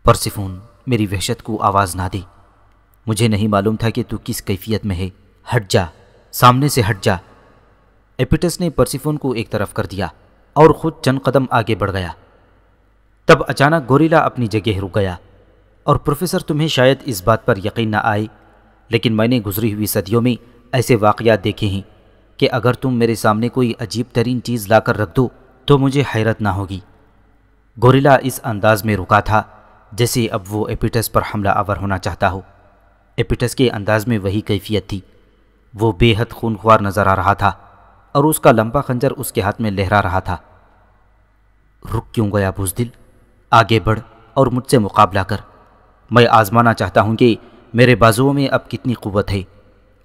परसिफोन मेरी वहशत को आवाज़ ना दी मुझे नहीं मालूम था कि तू किस कैफियत में है हट जा सामने से हट जा एपिटस ने परसिफोन को एक तरफ कर दिया और खुद चंद कदम आगे बढ़ गया तब अचानक गोरिला अपनी जगह रुक गया और प्रोफेसर तुम्हें शायद इस बात पर यकीन न आए लेकिन मैंने गुजरी हुई सदियों में ऐसे वाकयात देखे हैं कि अगर तुम मेरे सामने कोई अजीब तरीन चीज़ लाकर रख दो तो मुझे हैरत ना होगी गोरिला इस अंदाज में रुका था जैसे अब वो एपिटस पर हमला आवर होना चाहता हो एपिटस के अंदाज में वही कैफियत थी वो बेहद खूनख्वार नज़र आ रहा था और उसका लंबा खंजर उसके हाथ में लहरा रहा था रुक क्यों गया बुजदिल आगे बढ़ और मुझसे मुकाबला कर मैं आजमाना चाहता हूँ कि मेरे बाजुओं में अब कितनी कुवत है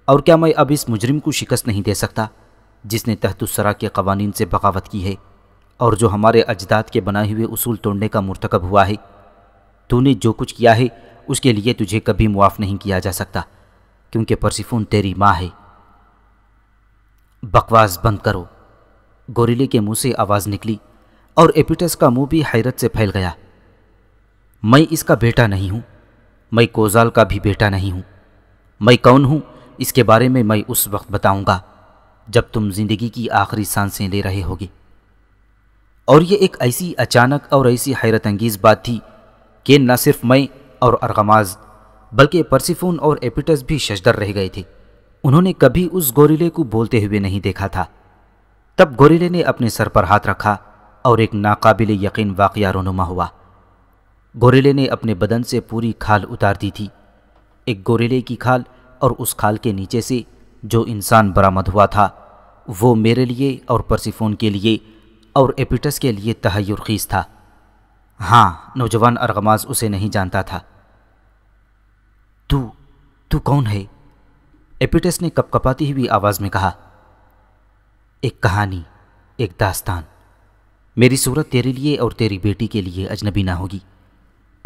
और क्या मैं अब इस मुजरिम को शिकस्त नहीं दे सकता जिसने तहतुसरा के कवानीन से बगावत की है और जो हमारे अजदाद के बनाए हुए उसूल तोड़ने का मरतकब हुआ है तूने जो कुछ किया है उसके लिए तुझे कभी मुआफ़ नहीं किया जा सकता क्योंकि परसिफून तेरी माँ है बकवास बंद करो गोरीले के मुंह से आवाज़ निकली और एपिटस का मुंह भी हैरत से फैल गया मैं इसका बेटा नहीं हूँ मैं कोजाल का भी बेटा नहीं हूँ मैं कौन हूँ इसके बारे में मैं उस वक्त बताऊँगा जब तुम जिंदगी की आखिरी सांसें ले रहे होगे और ये एक ऐसी अचानक और ऐसी हैरत अंगीज़ बात थी कि न सिर्फ मैं और अरगमाज बल्कि परसिफोन और एपिटस भी शशदर रह गए थे उन्होंने कभी उस गोरिले को बोलते हुए नहीं देखा था तब गोरिले ने अपने सर पर हाथ रखा और एक नाकाबिल यकीन वाक़ रोनुमा हुआ गोरेले ने अपने बदन से पूरी खाल उतार दी थी एक गोरेले की खाल और उस खाल के नीचे से जो इंसान बरामद हुआ था वो मेरे लिए और परसिफोन के लिए और एपिटस के लिए तहयुरखीज़ था हाँ नौजवान अरगमाज उसे नहीं जानता था तू तू कौन है एपिटस ने कपकपाती हुई आवाज़ में कहा एक कहानी एक दास्तान मेरी सूरत तेरे लिए और तेरी बेटी के लिए अजनबी ना होगी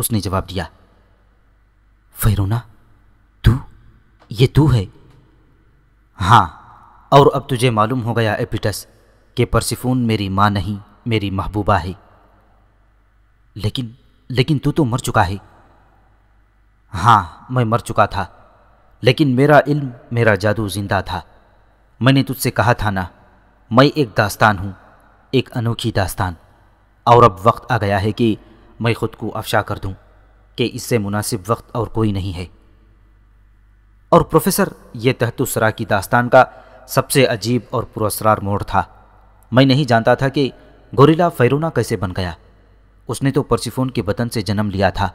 उसने जवाब दिया फेरोना तू ये तू है हाँ और अब तुझे मालूम हो गया एपिटस कि परसिफून मेरी माँ नहीं मेरी महबूबा है लेकिन लेकिन तू तो मर चुका है हाँ मैं मर चुका था लेकिन मेरा इल्म मेरा जादू जिंदा था मैंने तुझसे कहा था ना मैं एक दास्तान हूँ एक अनोखी दास्तान और अब वक्त आ गया है कि मैं ख़ुद को अफशा कर दूँ कि इससे मुनासिब वक्त और कोई नहीं है और प्रोफेसर ये तहतुसरा की दास्तान का सबसे अजीब और पुरसरार मोड़ था मैं नहीं जानता था कि गोरिला फैरूना कैसे बन गया उसने तो परसिफोन के वतन से जन्म लिया था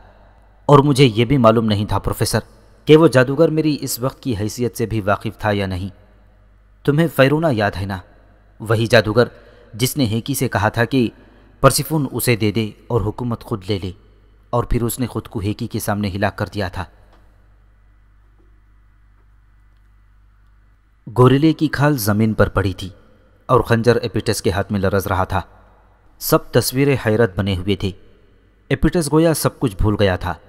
और मुझे ये भी मालूम नहीं था प्रोफेसर कि वो जादूगर मेरी इस वक्त की हैसियत से भी वाकिफ था या नहीं तुम्हें फ़ैरूना याद है ना वही जादूगर जिसने हेकी से कहा था कि परसिफुन उसे दे दे और हुकूमत खुद ले ले और फिर उसने खुद को हेकी के सामने हिला कर दिया था गोरिले की खाल ज़मीन पर पड़ी थी और खंजर एपिटस के हाथ में लरज रहा था सब तस्वीरें हैरत बने हुए थे एपिटस गोया सब कुछ भूल गया था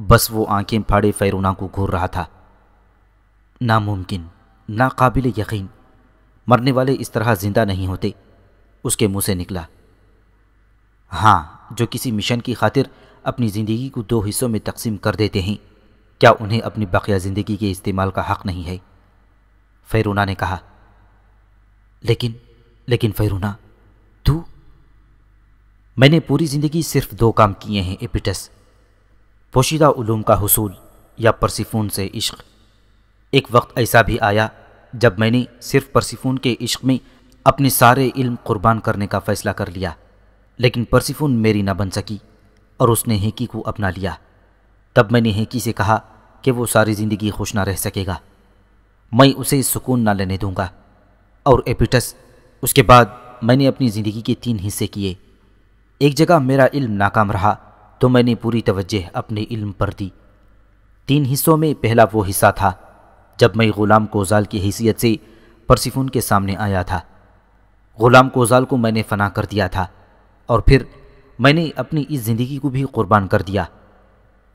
बस वो आंखें फाड़े फ़ैरूना को घूर रहा था नामुमकिन नाकाबिल यकीन मरने वाले इस तरह ज़िंदा नहीं होते उसके मुंह से निकला हाँ जो किसी मिशन की खातिर अपनी ज़िंदगी को दो हिस्सों में तकसीम कर देते हैं क्या उन्हें अपनी बाकिया ज़िंदगी के इस्तेमाल का हक़ नहीं है फ़ैरूना ने कहा लेकिन लेकिन फ़ैरूना तू मैंने पूरी ज़िंदगी सिर्फ दो काम किए हैं एपिटस पोशीदा उलूम का हसूल या परसिफून से इश्क एक वक्त ऐसा भी आया जब मैंने सिर्फ परसिफून के इश्क में अपने सारे इल्म कुर्बान करने का फ़ैसला कर लिया लेकिन परसिफून मेरी ना बन सकी और उसने हैकी को अपना लिया तब मैंने हैकी से कहा कि वो सारी ज़िंदगी खुश ना रह सकेगा मैं उसे सुकून ना लेने दूँगा और एपिटस उसके बाद मैंने अपनी ज़िंदगी के तीन हिस्से किए एक जगह मेरा इल्म नाकाम रहा तो मैंने पूरी तवज्जह अपने इल्म पर दी तीन हिस्सों में पहला वो हिस्सा था जब मैं ग़ुलाम कोजाल की हैसियत से परसिफून के सामने आया था ग़ुलाम कोजाल को मैंने फना कर दिया था और फिर मैंने अपनी इस ज़िंदगी को भी क़ुरबान कर दिया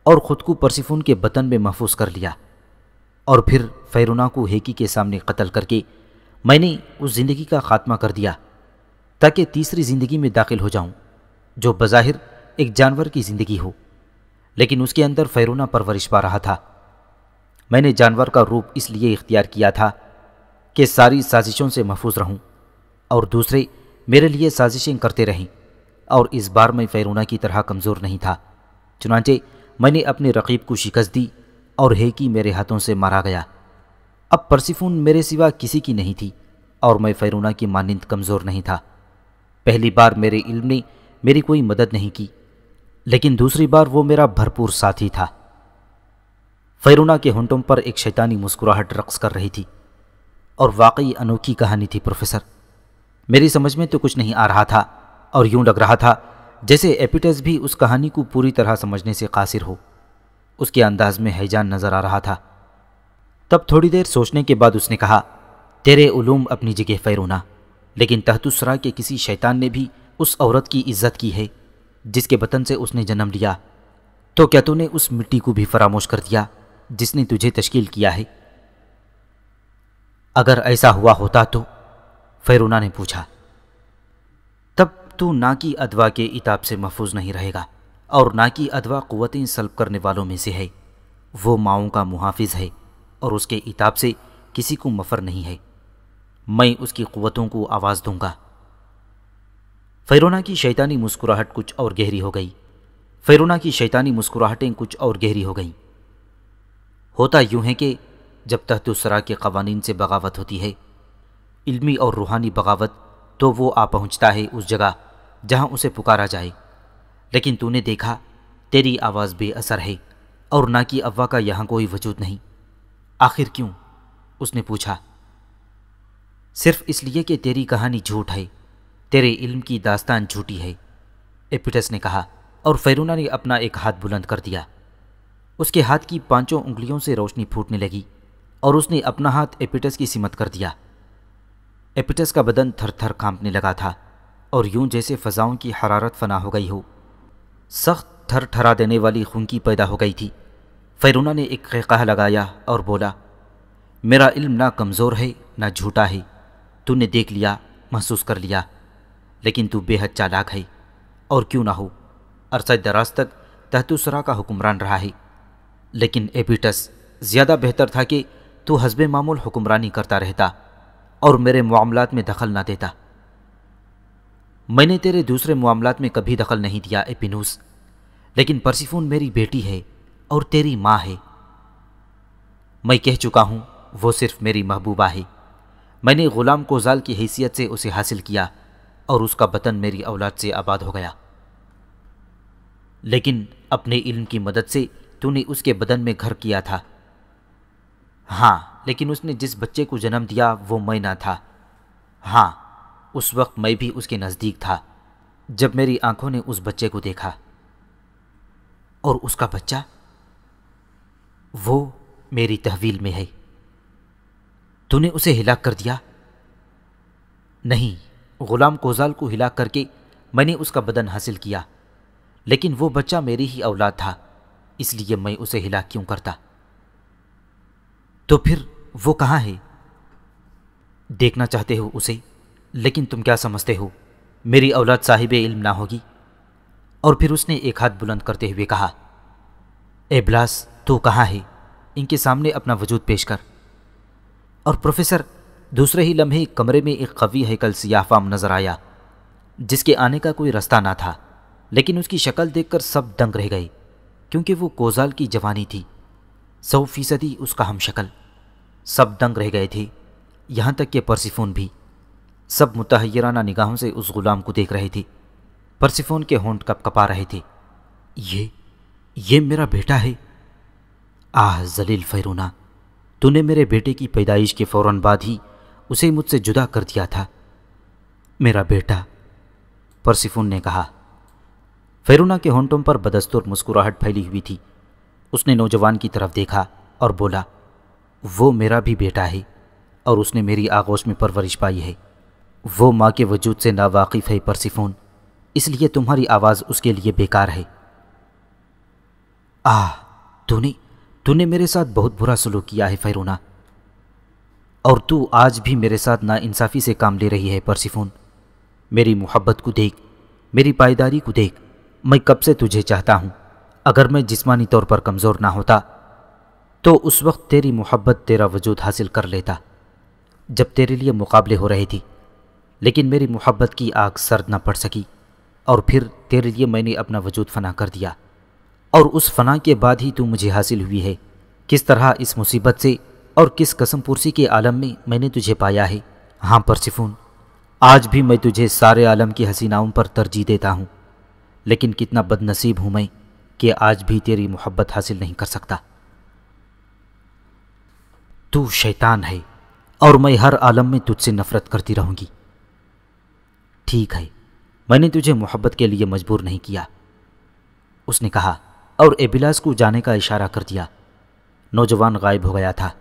और ख़ुद को परसिफून के बतन में महफूज कर लिया और फिर फ़ैरुना को हेकी के सामने कत्ल करके मैंने उस ज़िंदगी का ख़ात्मा कर दिया ताकि तीसरी ज़िंदगी में दाखिल हो जाऊं जो बज़ाहिर एक जानवर की जिंदगी हो लेकिन उसके अंदर फैरोना परवरिश पा रहा था मैंने जानवर का रूप इसलिए इख्तियार किया था कि सारी साजिशों से महफूज रहूं और दूसरे मेरे लिए साजिशें करते रहें और इस बार मैं फैरूना की तरह कमज़ोर नहीं था चुनाचे मैंने अपने रकीब को शिकस्त दी और हेकी मेरे हाथों से मारा गया अब परसिफून मेरे सिवा किसी की नहीं थी और मैं फैरूना की मानंद कमज़ोर नहीं था पहली बार मेरे इल्म ने मेरी कोई मदद नहीं की लेकिन दूसरी बार वो मेरा भरपूर साथी था फैरूना के होंठों पर एक शैतानी मुस्कुराहट रक्स कर रही थी और वाकई अनोखी कहानी थी प्रोफेसर मेरी समझ में तो कुछ नहीं आ रहा था और यूं लग रहा था जैसे एपिटस भी उस कहानी को पूरी तरह समझने से कासिर हो उसके अंदाज में हैजान नज़र आ रहा था तब थोड़ी देर सोचने के बाद उसने कहा तेरे उलूम अपनी जगह फैरूना लेकिन तहतुसरा के किसी शैतान ने भी उस औरत की इज्जत की है जिसके वतन से उसने जन्म लिया तो क्या तूने उस मिट्टी को भी फरामोश कर दिया जिसने तुझे तश्कील किया है अगर ऐसा हुआ होता तो फैरूना ने पूछा तब तू ना कि अदवा के इताब से महफूज नहीं रहेगा और ना कि अदवा क़वतें सल्ब करने वालों में से है वो माओ का मुहाफिज है और उसके इताब से किसी को मफर नहीं है मैं उसकी कुतों को आवाज़ दूंगा फ़ैरोना की शैतानी मुस्कुराहट कुछ और गहरी हो गई फ़ैरोना की शैतानी मुस्कुराहटें कुछ और गहरी हो गईं होता यूं है कि जब तहतुसरा के कवानीन से बगावत होती है इल्मी और रूहानी बगावत तो वो आ पहुंचता है उस जगह जहां उसे पुकारा जाए लेकिन तूने देखा तेरी आवाज़ बेअसर है और ना कि अव्वा का यहाँ कोई वजूद नहीं आखिर क्यों उसने पूछा सिर्फ इसलिए कि तेरी कहानी झूठ है तेरे इल्म की दास्तान झूठी है एपिटस ने कहा और फैरूना ने अपना एक हाथ बुलंद कर दिया उसके हाथ की पांचों उंगलियों से रोशनी फूटने लगी और उसने अपना हाथ एपिटस की सिमत कर दिया एपिटस का बदन थर थर कांपने लगा था और यूं जैसे फ़जाओं की हरारत फना हो गई हो सख्त थर ठरा देने वाली खुंकी पैदा हो गई थी फैरूना ने एक कह लगाया और बोला मेरा इल्म ना कमज़ोर है ना झूठा है तूने देख लिया महसूस कर लिया लेकिन तू बेहद चालाक है और क्यों ना हो अरसद दराज तक तहतुसरा का हुक्मरान रहा है लेकिन एपिटस ज़्यादा बेहतर था कि तू हसब मामूल हुक्मरानी करता रहता और मेरे मामला में दखल ना देता मैंने तेरे दूसरे मामला में कभी दखल नहीं दिया एपिनूस लेकिन परसिफोन मेरी बेटी है और तेरी माँ है मैं कह चुका हूँ वो सिर्फ मेरी महबूबा है मैंने ग़ुलाम कोजाल की हैसियत से उसे हासिल किया और उसका वतन मेरी औलाद से आबाद हो गया लेकिन अपने इल्म की मदद से तूने उसके बदन में घर किया था हाँ लेकिन उसने जिस बच्चे को जन्म दिया वो मैं ना था हाँ उस वक्त मैं भी उसके नज़दीक था जब मेरी आंखों ने उस बच्चे को देखा और उसका बच्चा वो मेरी तहवील में है तूने उसे हिला कर दिया नहीं गुलाम कोजाल को हिला करके मैंने उसका बदन हासिल किया लेकिन वो बच्चा मेरी ही औलाद था इसलिए मैं उसे हिला क्यों करता तो फिर वो कहाँ है देखना चाहते हो उसे लेकिन तुम क्या समझते हो मेरी औलाद साहिब इल्म ना होगी और फिर उसने एक हाथ बुलंद करते हुए कहा एबलास तू तो कहाँ है इनके सामने अपना वजूद पेश कर और प्रोफेसर दूसरे ही लम्हे कमरे में एक कवि हैकल सियाहफाम नजर आया जिसके आने का कोई रास्ता ना था लेकिन उसकी शक्ल देखकर सब दंग रह गए क्योंकि वो कोजाल की जवानी थी सौ फीसदी उसका हम शक्ल सब दंग रह गए थे यहाँ तक कि परसिफोन भी सब मुतहराना निगाहों से उस गुलाम को देख रहे थे परसिफोन के होंठ कप कपा रहे थे ये ये मेरा बेटा है आह जलील फैरूना तूने मेरे बेटे की पैदाइश के फ़ौर बाद ही उसे मुझसे जुदा कर दिया था मेरा बेटा परसिफुन ने कहा फेरुना के होंटों पर बदस्तूर मुस्कुराहट फैली हुई थी उसने नौजवान की तरफ देखा और बोला वो मेरा भी बेटा है और उसने मेरी आगोश में परवरिश पाई है वो माँ के वजूद से नावाकिफ़ है परसिफोन इसलिए तुम्हारी आवाज़ उसके लिए बेकार है आह तूने तूने मेरे साथ बहुत बुरा सलूक किया है फ़ैरोना और तू आज भी मेरे साथ नाइंसाफ़ी से काम ले रही है परसिफोन मेरी मोहब्बत को देख मेरी पायदारी को देख मैं कब से तुझे चाहता हूँ अगर मैं जिस्मानी तौर पर कमज़ोर ना होता तो उस वक्त तेरी मोहब्बत तेरा वजूद हासिल कर लेता जब तेरे लिए मुकाबले हो रहे थी लेकिन मेरी मोहब्बत की आग सर्द ना पड़ सकी और फिर तेरे लिए मैंने अपना वजूद फना कर दिया और उस फना के बाद ही तू मुझे हासिल हुई है किस तरह इस मुसीबत से और किस कसम पुरसी के आलम में मैंने तुझे पाया है हाँ परसिफून आज भी मैं तुझे सारे आलम की हसीनाओं पर तरजीह देता हूँ लेकिन कितना बदनसीब हूँ मैं कि आज भी तेरी मोहब्बत हासिल नहीं कर सकता तू शैतान है और मैं हर आलम में तुझसे नफरत करती रहूँगी ठीक है मैंने तुझे मोहब्बत के लिए मजबूर नहीं किया उसने कहा और एबिलास को जाने का इशारा कर दिया नौजवान गायब हो गया था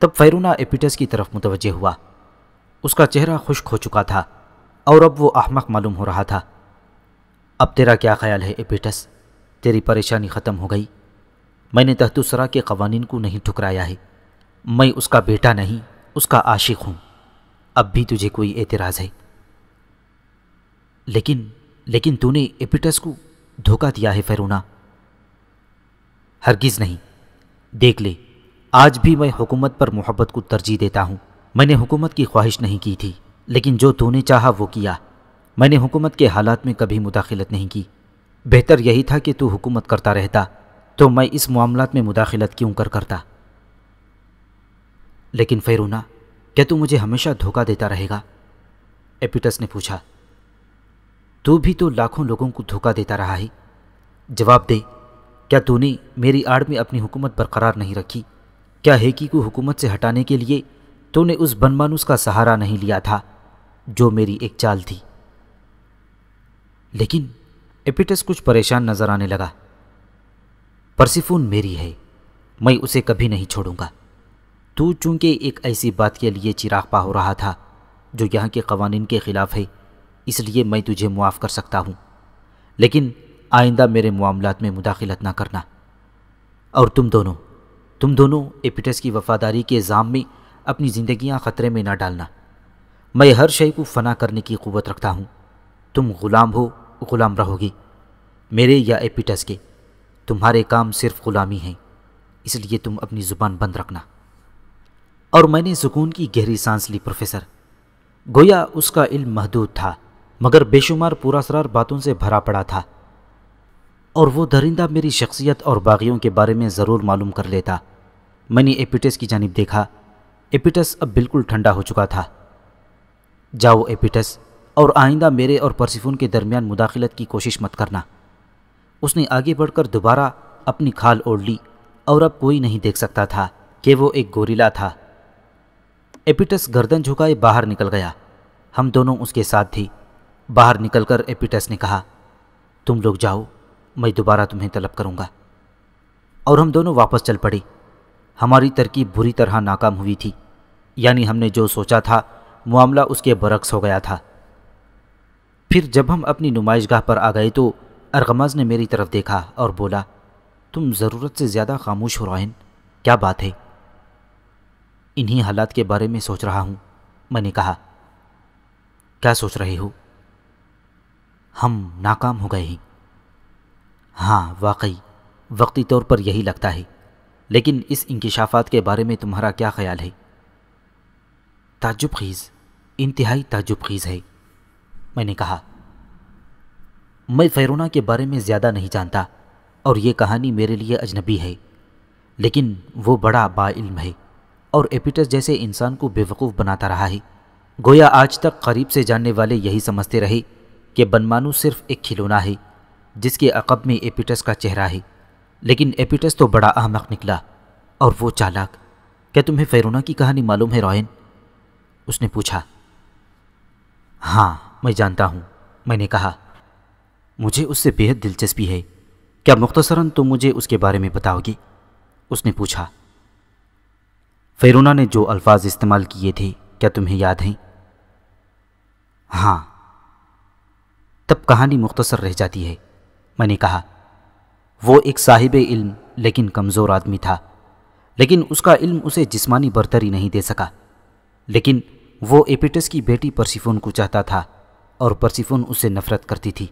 तब फ़ैरूना एपिटस की तरफ मुतवजह हुआ उसका चेहरा खुश्क हो चुका था और अब वो अहमक मालूम हो रहा था अब तेरा क्या ख्याल है एपिटस तेरी परेशानी ख़त्म हो गई मैंने तहतुसरा के कवानीन को नहीं ठुकराया है मैं उसका बेटा नहीं उसका आशिक हूँ अब भी तुझे कोई एतराज़ है लेकिन लेकिन तूने एपिटस को धोखा दिया है फ़ैरूना हरगिज़ नहीं देख ले आज भी मैं हुकूमत पर मोहब्बत को तरजीह देता हूँ मैंने हुकूमत की ख्वाहिश नहीं की थी लेकिन जो तूने चाहा वो किया मैंने हुकूमत के हालात में कभी मुदाखलत नहीं की बेहतर यही था कि तू हुकूमत करता रहता तो मैं इस मामला में मुदाखलत क्यों कर करता लेकिन फ़ैरूना क्या तू मुझे हमेशा धोखा देता रहेगा एपिटस ने पूछा तू भी तो लाखों लोगों को धोखा देता रहा है जवाब दे क्या तूने मेरी आड़ में अपनी हुकूमत बरकरार नहीं रखी क्या हेकी को हुकूमत से हटाने के लिए तूने उस बनमानुस का सहारा नहीं लिया था जो मेरी एक चाल थी लेकिन एपिटस कुछ परेशान नजर आने लगा परसिफून मेरी है मैं उसे कभी नहीं छोड़ूंगा तू चूंकि एक ऐसी बात के लिए पा हो रहा था जो यहाँ के कवानीन के ख़िलाफ़ है इसलिए मैं तुझे मुआफ़ कर सकता हूँ लेकिन आइंदा मेरे मामला में मुदाखलत ना करना और तुम दोनों तुम दोनों एपिटस की वफादारी के इज़ाम में अपनी ज़िंदियाँ ख़तरे में ना डालना मैं हर शय को फना करने की क़वत रखता हूँ तुम ग़ुलाम हो ग़ुलाम रहोगी मेरे या एपिटस के तुम्हारे काम सिर्फ ग़ुलामी हैं इसलिए तुम अपनी ज़ुबान बंद रखना और मैंने सुकून की गहरी सांस ली प्रोफेसर गोया उसका इल्म महदूद था मगर बेशुमार पूरा सरार बातों से भरा पड़ा था और वो दरिंदा मेरी शख्सियत और बागियों के बारे में ज़रूर मालूम कर लेता मैंने एपिटस की जानब देखा एपिटस अब बिल्कुल ठंडा हो चुका था जाओ एपिटस और आइंदा मेरे और परसिफुन के दरमियान मुदाखलत की कोशिश मत करना उसने आगे बढ़कर दोबारा अपनी खाल ओढ़ ली और अब कोई नहीं देख सकता था कि वो एक गोरिला था एपिटस गर्दन झुकाए बाहर निकल गया हम दोनों उसके साथ थे बाहर निकलकर एपिटस ने कहा तुम लोग जाओ मैं दोबारा तुम्हें तलब करूँगा और हम दोनों वापस चल पड़े हमारी तरकीब बुरी तरह नाकाम हुई थी यानी हमने जो सोचा था मामला उसके बरक्स हो गया था फिर जब हम अपनी नुमाइशगाह पर आ गए तो अरगमाज ने मेरी तरफ़ देखा और बोला तुम ज़रूरत से ज़्यादा खामोश हो रोहन क्या बात है इन्हीं हालात के बारे में सोच रहा हूँ मैंने कहा क्या सोच रहे हो हम नाकाम हो गए हैं हाँ वाकई वक्ती तौर पर यही लगता है लेकिन इस इंकशाफात के बारे में तुम्हारा क्या ख्याल है ताजुब खीज़ इंतहाई ताजुब खीज़ है मैंने कहा मैं फ़ैरोना के बारे में ज़्यादा नहीं जानता और ये कहानी मेरे लिए अजनबी है लेकिन वो बड़ा बाइल्म है और एपिटस जैसे इंसान को बेवकूफ़ बनाता रहा है गोया आज तक करीब से जानने वाले यही समझते रहे कि बनमानू सिर्फ एक खिलौना है जिसके अकब में एपिटस का चेहरा है लेकिन एपिटस तो बड़ा अहमक निकला और वो चालाक क्या तुम्हें फेरोना की कहानी मालूम है रॉयन उसने पूछा हाँ मैं जानता हूँ मैंने कहा मुझे उससे बेहद दिलचस्पी है क्या मुख्तसरन तुम मुझे उसके बारे में बताओगी उसने पूछा फेरोना ने जो अल्फाज इस्तेमाल किए थे क्या तुम्हें याद हैं हाँ तब कहानी मुख्तसर रह जाती है मैंने कहा वो एक साहिब इल्म लेकिन कमज़ोर आदमी था लेकिन उसका इल्म उसे जिस्मानी बरतरी नहीं दे सका लेकिन वो एपिटस की बेटी परसिफोन को चाहता था और परसिफोन उससे नफरत करती थी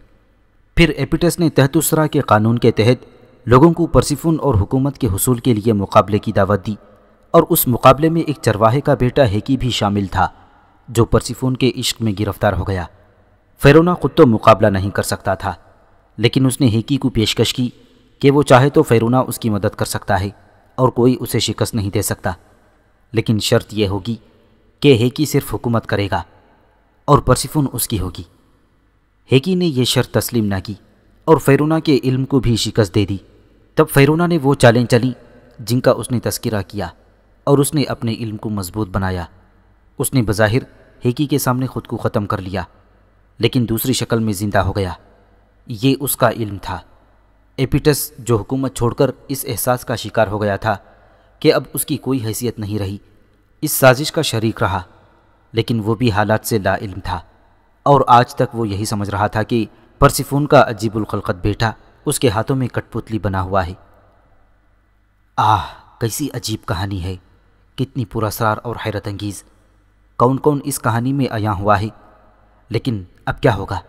फिर एपिटस ने तहतुसरा के कानून के तहत लोगों को परसिफोन और हुकूमत के हसूल के लिए मुकाबले की दावत दी और उस मुकाबले में एक चरवाहे का बेटा हैकी भी शामिल था जो परसिफोन के इश्क में गिरफ्तार हो गया फेरोना खुद तो मुकाबला नहीं कर सकता था लेकिन उसने हेकी को पेशकश की कि वो चाहे तो फ़ैरूना उसकी मदद कर सकता है और कोई उसे शिकस्त नहीं दे सकता लेकिन शर्त यह होगी कि हेकी सिर्फ हुकूमत करेगा और परसिफुन उसकी होगी हेकी ने यह शर्त तस्लीम ना की और फ़ैरूना के इल्म को भी शिकस्त दे दी तब फेरूना ने वो चालें चली जिनका उसने तस्करा किया और उसने अपने इल्म को मजबूत बनाया उसने बज़ाहिर हेकी के सामने ख़ुद को ख़त्म कर लिया लेकिन दूसरी शक्ल में ज़िंदा हो गया ये उसका इल्म था एपिटस जो हुकूमत छोड़कर इस एहसास का शिकार हो गया था कि अब उसकी कोई हैसियत नहीं रही इस साजिश का शरीक रहा लेकिन वो भी हालात से लाइल्म था और आज तक वो यही समझ रहा था कि परसिफोन का अजीबुलखलकत बेटा उसके हाथों में कठपुतली बना हुआ है आह कैसी अजीब कहानी है कितनी पुरासरार और हैरत अंगीज़ कौन कौन इस कहानी में आया हुआ है लेकिन अब क्या होगा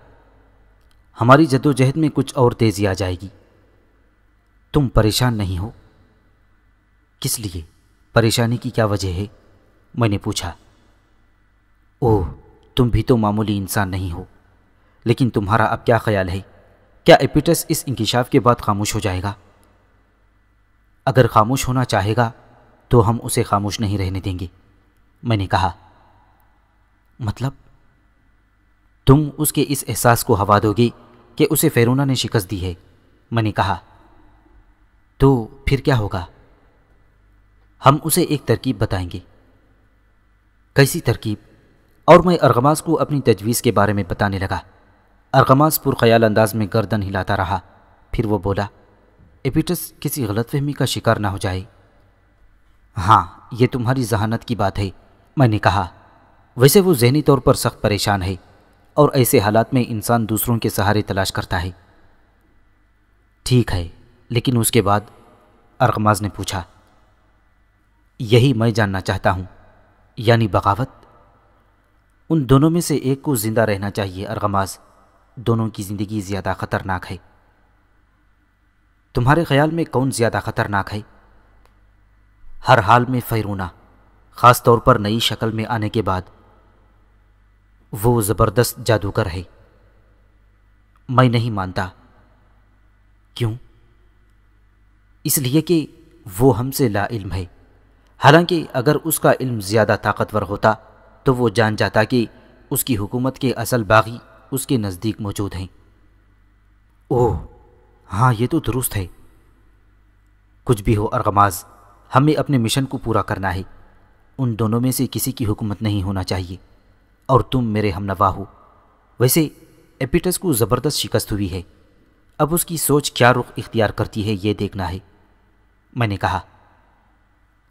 हमारी जदोजहद में कुछ और तेज़ी आ जाएगी तुम परेशान नहीं हो किस लिए परेशानी की क्या वजह है मैंने पूछा ओह तुम भी तो मामूली इंसान नहीं हो लेकिन तुम्हारा अब क्या ख्याल है क्या एपिटस इस इंकशाफ के बाद खामोश हो जाएगा अगर खामोश होना चाहेगा तो हम उसे खामोश नहीं रहने देंगे मैंने कहा मतलब तुम उसके इस एहसास को हवा दोगे कि उसे फेरोना ने शिकस्त दी है मैंने कहा तो फिर क्या होगा हम उसे एक तरकीब बताएंगे कैसी तरकीब और मैं अरगमास को अपनी तजवीज़ के बारे में बताने लगा अरगमास पुरख्याल अंदाज में गर्दन हिलाता रहा फिर वो बोला एपिटस किसी गलतफहमी का शिकार ना हो जाए हाँ ये तुम्हारी जहानत की बात है मैंने कहा वैसे वो जहनी तौर पर सख्त परेशान है और ऐसे हालात में इंसान दूसरों के सहारे तलाश करता है ठीक है लेकिन उसके बाद अरगमाज ने पूछा यही मैं जानना चाहता हूं यानी बगावत उन दोनों में से एक को ज़िंदा रहना चाहिए अरगमाज दोनों की ज़िंदगी ज़्यादा ख़तरनाक है तुम्हारे ख्याल में कौन ज़्यादा ख़तरनाक है हर हाल में फ़ैरूना ख़ास तौर पर नई शक्ल में आने के बाद वो ज़बरदस्त जादूगर है मैं नहीं मानता क्यों इसलिए कि वो हमसे ला है हालांकि अगर उसका इल्म ज़्यादा ताकतवर होता तो वो जान जाता कि उसकी हुकूमत के असल बागी उसके नज़दीक मौजूद हैं ओह हाँ ये तो दुरुस्त है कुछ भी हो अरगमाज हमें अपने मिशन को पूरा करना है उन दोनों में से किसी की हुकूमत नहीं होना चाहिए और तुम मेरे हमनवा हो वैसे एपिटस को ज़बरदस्त शिकस्त हुई है अब उसकी सोच क्या रुख इख्तियार करती है ये देखना है मैंने कहा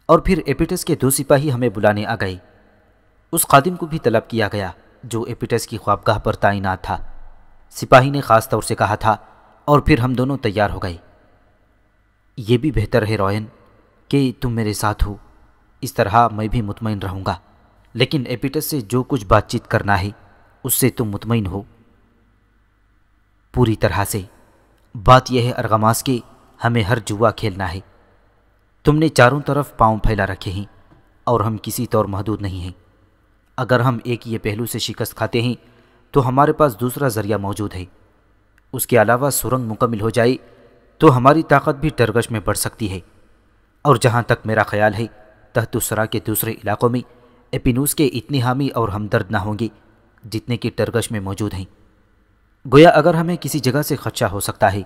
और फिर एपिटस के दो सिपाही हमें बुलाने आ गए उस खादिम को भी तलब किया गया जो एपिटस की ख्वाबगाह पर तैनात था सिपाही ने ख़ास तौर से कहा था और फिर हम दोनों तैयार हो गए ये भी बेहतर है रॉयन कि तुम मेरे साथ हो इस तरह मैं भी मुतमिन रहूँगा लेकिन एपिटस से जो कुछ बातचीत करना है उससे तुम मुतमिन हो पूरी तरह से बात यह है अरगमास के हमें हर जुआ खेलना है तुमने चारों तरफ पांव फैला रखे हैं और हम किसी तौर महदूद नहीं हैं अगर हम एक ये पहलू से शिकस्त खाते हैं तो हमारे पास दूसरा ज़रिया मौजूद है उसके अलावा सुरंग मुकम्मल हो जाए तो हमारी ताकत भी टरगश में बढ़ सकती है और जहाँ तक मेरा ख्याल है तहतुसरा के दूसरे इलाकों में एपिनूस के इतने हामी और हमदर्द ना होंगे जितने कि टरगश में मौजूद हैं गोया अगर हमें किसी जगह से खदशा हो सकता है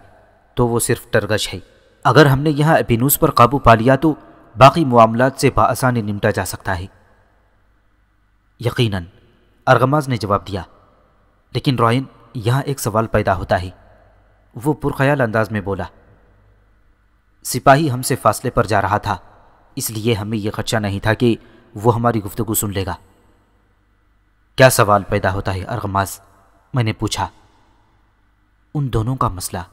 तो वो सिर्फ टरगश है अगर हमने यहाँ एपिनूस पर काबू पा लिया तो बाकी मामला से बसानी निमटा जा सकता है यकीनन अरगमाज ने जवाब दिया लेकिन रॉयन यहाँ एक सवाल पैदा होता है वो पुरख्याल अंदाज में बोला सिपाही हमसे फासले पर जा रहा था इसलिए हमें यह खदशा नहीं था कि वो हमारी गुफ्तगु सुन लेगा क्या सवाल पैदा होता है अरगमाज मैंने पूछा उन दोनों का मसला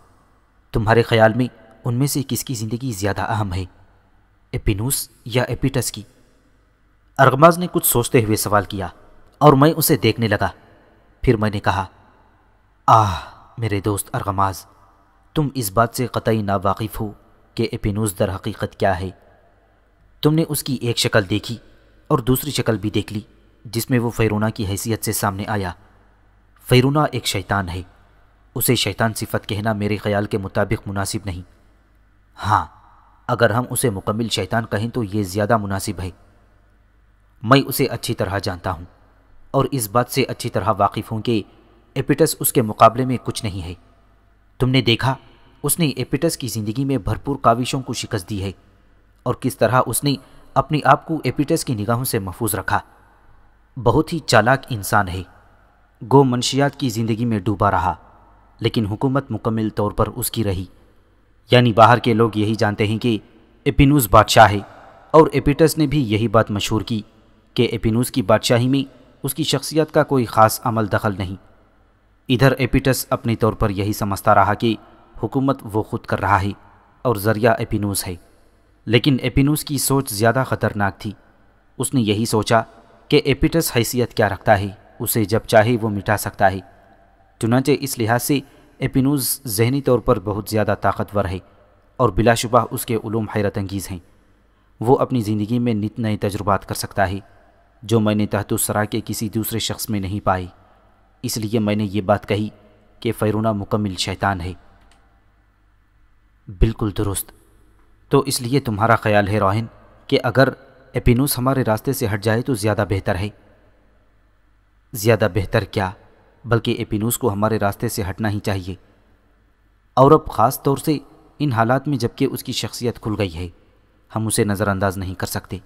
तुम्हारे ख्याल में उनमें से किसकी ज़िंदगी ज़्यादा अहम है एपिनूस या एपिटस की अरगमाज ने कुछ सोचते हुए सवाल किया और मैं उसे देखने लगा फिर मैंने कहा आह मेरे दोस्त अरगमाज तुम इस बात से कतई नावाकिफ़ हो कि एपिनूस दर हकीकत क्या है तुमने उसकी एक शक्ल देखी और दूसरी शक्ल भी देख ली जिसमें वो फ़ैरूना की हैसियत से सामने आया फ़ैरूना एक शैतान है उसे शैतान सिफत कहना मेरे ख्याल के मुताबिक मुनासिब नहीं हाँ अगर हम उसे मुकम्मिल शैतान कहें तो ये ज़्यादा मुनासिब है मैं उसे अच्छी तरह जानता हूँ और इस बात से अच्छी तरह वाकिफ़ हूँ कि एपिटस उसके मुकाबले में कुछ नहीं है तुमने देखा उसने एपिटस की ज़िंदगी में भरपूर काविशों को शिकस्त दी है और किस तरह उसने अपने आप को एपिटस की निगाहों से महफूज रखा बहुत ही चालाक इंसान है गो मनशियात की ज़िंदगी में डूबा रहा लेकिन हुकूमत मुकम्मल तौर पर उसकी रही यानी बाहर के लोग यही जानते हैं कि एपिनूस बादशाह है और एपिटस ने भी यही बात मशहूर की कि एपिनूस की बादशाही में उसकी शख्सियत का कोई ख़ास अमल दखल नहीं इधर एपिटस अपने तौर पर यही समझता रहा कि हुकूमत वो खुद कर रहा है और ज़रिया एपिनूस है लेकिन एपिनूस की सोच ज़्यादा ख़तरनाक थी उसने यही सोचा कि एपिटस हैसियत क्या रखता है उसे जब चाहे वो मिटा सकता है चुनाचे इस लिहाज से एपिनूज़ जहनी तौर पर बहुत ज़्यादा ताकतवर है और बिलाशुबा उसके उलूम हैरत अंगीज़ हैं वो अपनी ज़िंदगी में नित नए तजुर्बात कर सकता है जो मैंने तहतुसरा के किसी दूसरे शख्स में नहीं पाई इसलिए मैंने ये बात कही कि फ़ैरूना मुकम्मिल शैतान है बिल्कुल दुरुस्त तो इसलिए तुम्हारा ख्याल है रोहन कि अगर एपिनूस हमारे रास्ते से हट जाए तो ज़्यादा बेहतर है ज़्यादा बेहतर क्या बल्कि एपिनूस को हमारे रास्ते से हटना ही चाहिए और अब ख़ास तौर से इन हालात में जबकि उसकी शख्सियत खुल गई है हम उसे नज़रअंदाज नहीं कर सकते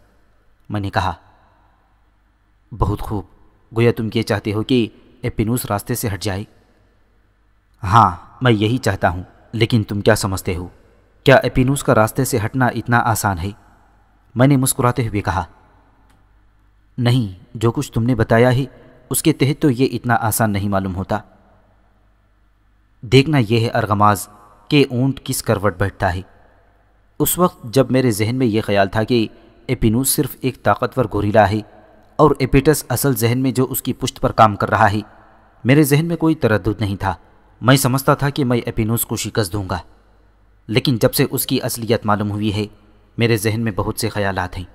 मैंने कहा बहुत खूब गोया तुम ये चाहते हो कि एपिनूस रास्ते से हट जाए हाँ मैं यही चाहता हूँ लेकिन तुम क्या समझते हो क्या एपिनूस का रास्ते से हटना इतना आसान है मैंने मुस्कुराते हुए कहा नहीं जो कुछ तुमने बताया ही उसके तहत तो ये इतना आसान नहीं मालूम होता देखना यह है अरगमाज के ऊंट किस करवट बैठता है उस वक्त जब मेरे जहन में यह ख्याल था कि एपिनूस सिर्फ एक ताकतवर गोरीला है और एपिटस असल जहन में जो उसकी पुश्त पर काम कर रहा है मेरे जहन में कोई तरद नहीं था मैं समझता था कि मैं एपिनूस को शिकस्त दूंगा लेकिन जब से उसकी असलियत मालूम हुई है मेरे जहन में बहुत से ख्याल हैं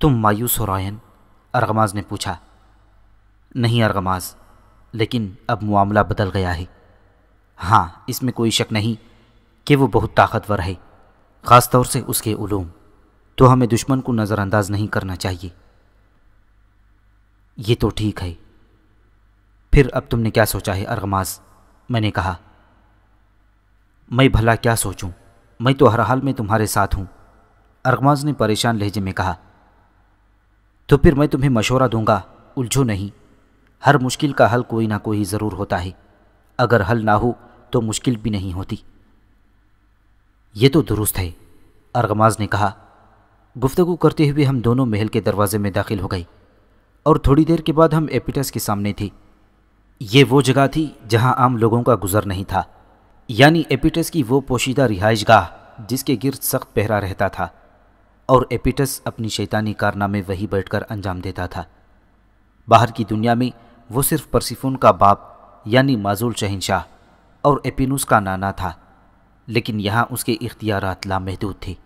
तुम मायूस हो रॉयन अरगमाज ने पूछा नहीं अरगमाज लेकिन अब मामला बदल गया है हाँ इसमें कोई शक नहीं कि वो बहुत ताकतवर है ख़ास तौर से उसके उलूम तो हमें दुश्मन को नज़रअंदाज नहीं करना चाहिए ये तो ठीक है फिर अब तुमने क्या सोचा है अरगमाज मैंने कहा मैं भला क्या सोचूं? मैं तो हर हाल में तुम्हारे साथ हूं। अरगमाज ने परेशान लहजे में कहा तो फिर मैं तुम्हें मशवरा दूंगा उलझो नहीं हर मुश्किल का हल कोई ना कोई ज़रूर होता है अगर हल ना हो तो मुश्किल भी नहीं होती ये तो दुरुस्त है अरगमाज ने कहा गुफ्तगु करते हुए हम दोनों महल के दरवाजे में दाखिल हो गए और थोड़ी देर के बाद हम एपिटस के सामने थे ये वो जगह थी जहाँ आम लोगों का गुजर नहीं था यानी एपिटस की वो पोशीदा रिहाइश गाह जिसके गिरद सख्त पहरा रहता था और एपिटस अपनी शैतानी कारनामे वहीं बैठकर अंजाम देता था बाहर की दुनिया में वो सिर्फ परसिफोन का बाप यानी माजूल शहनशाह और एपिनुस का नाना था लेकिन यहाँ उसके इख्तियार लामहदूद थी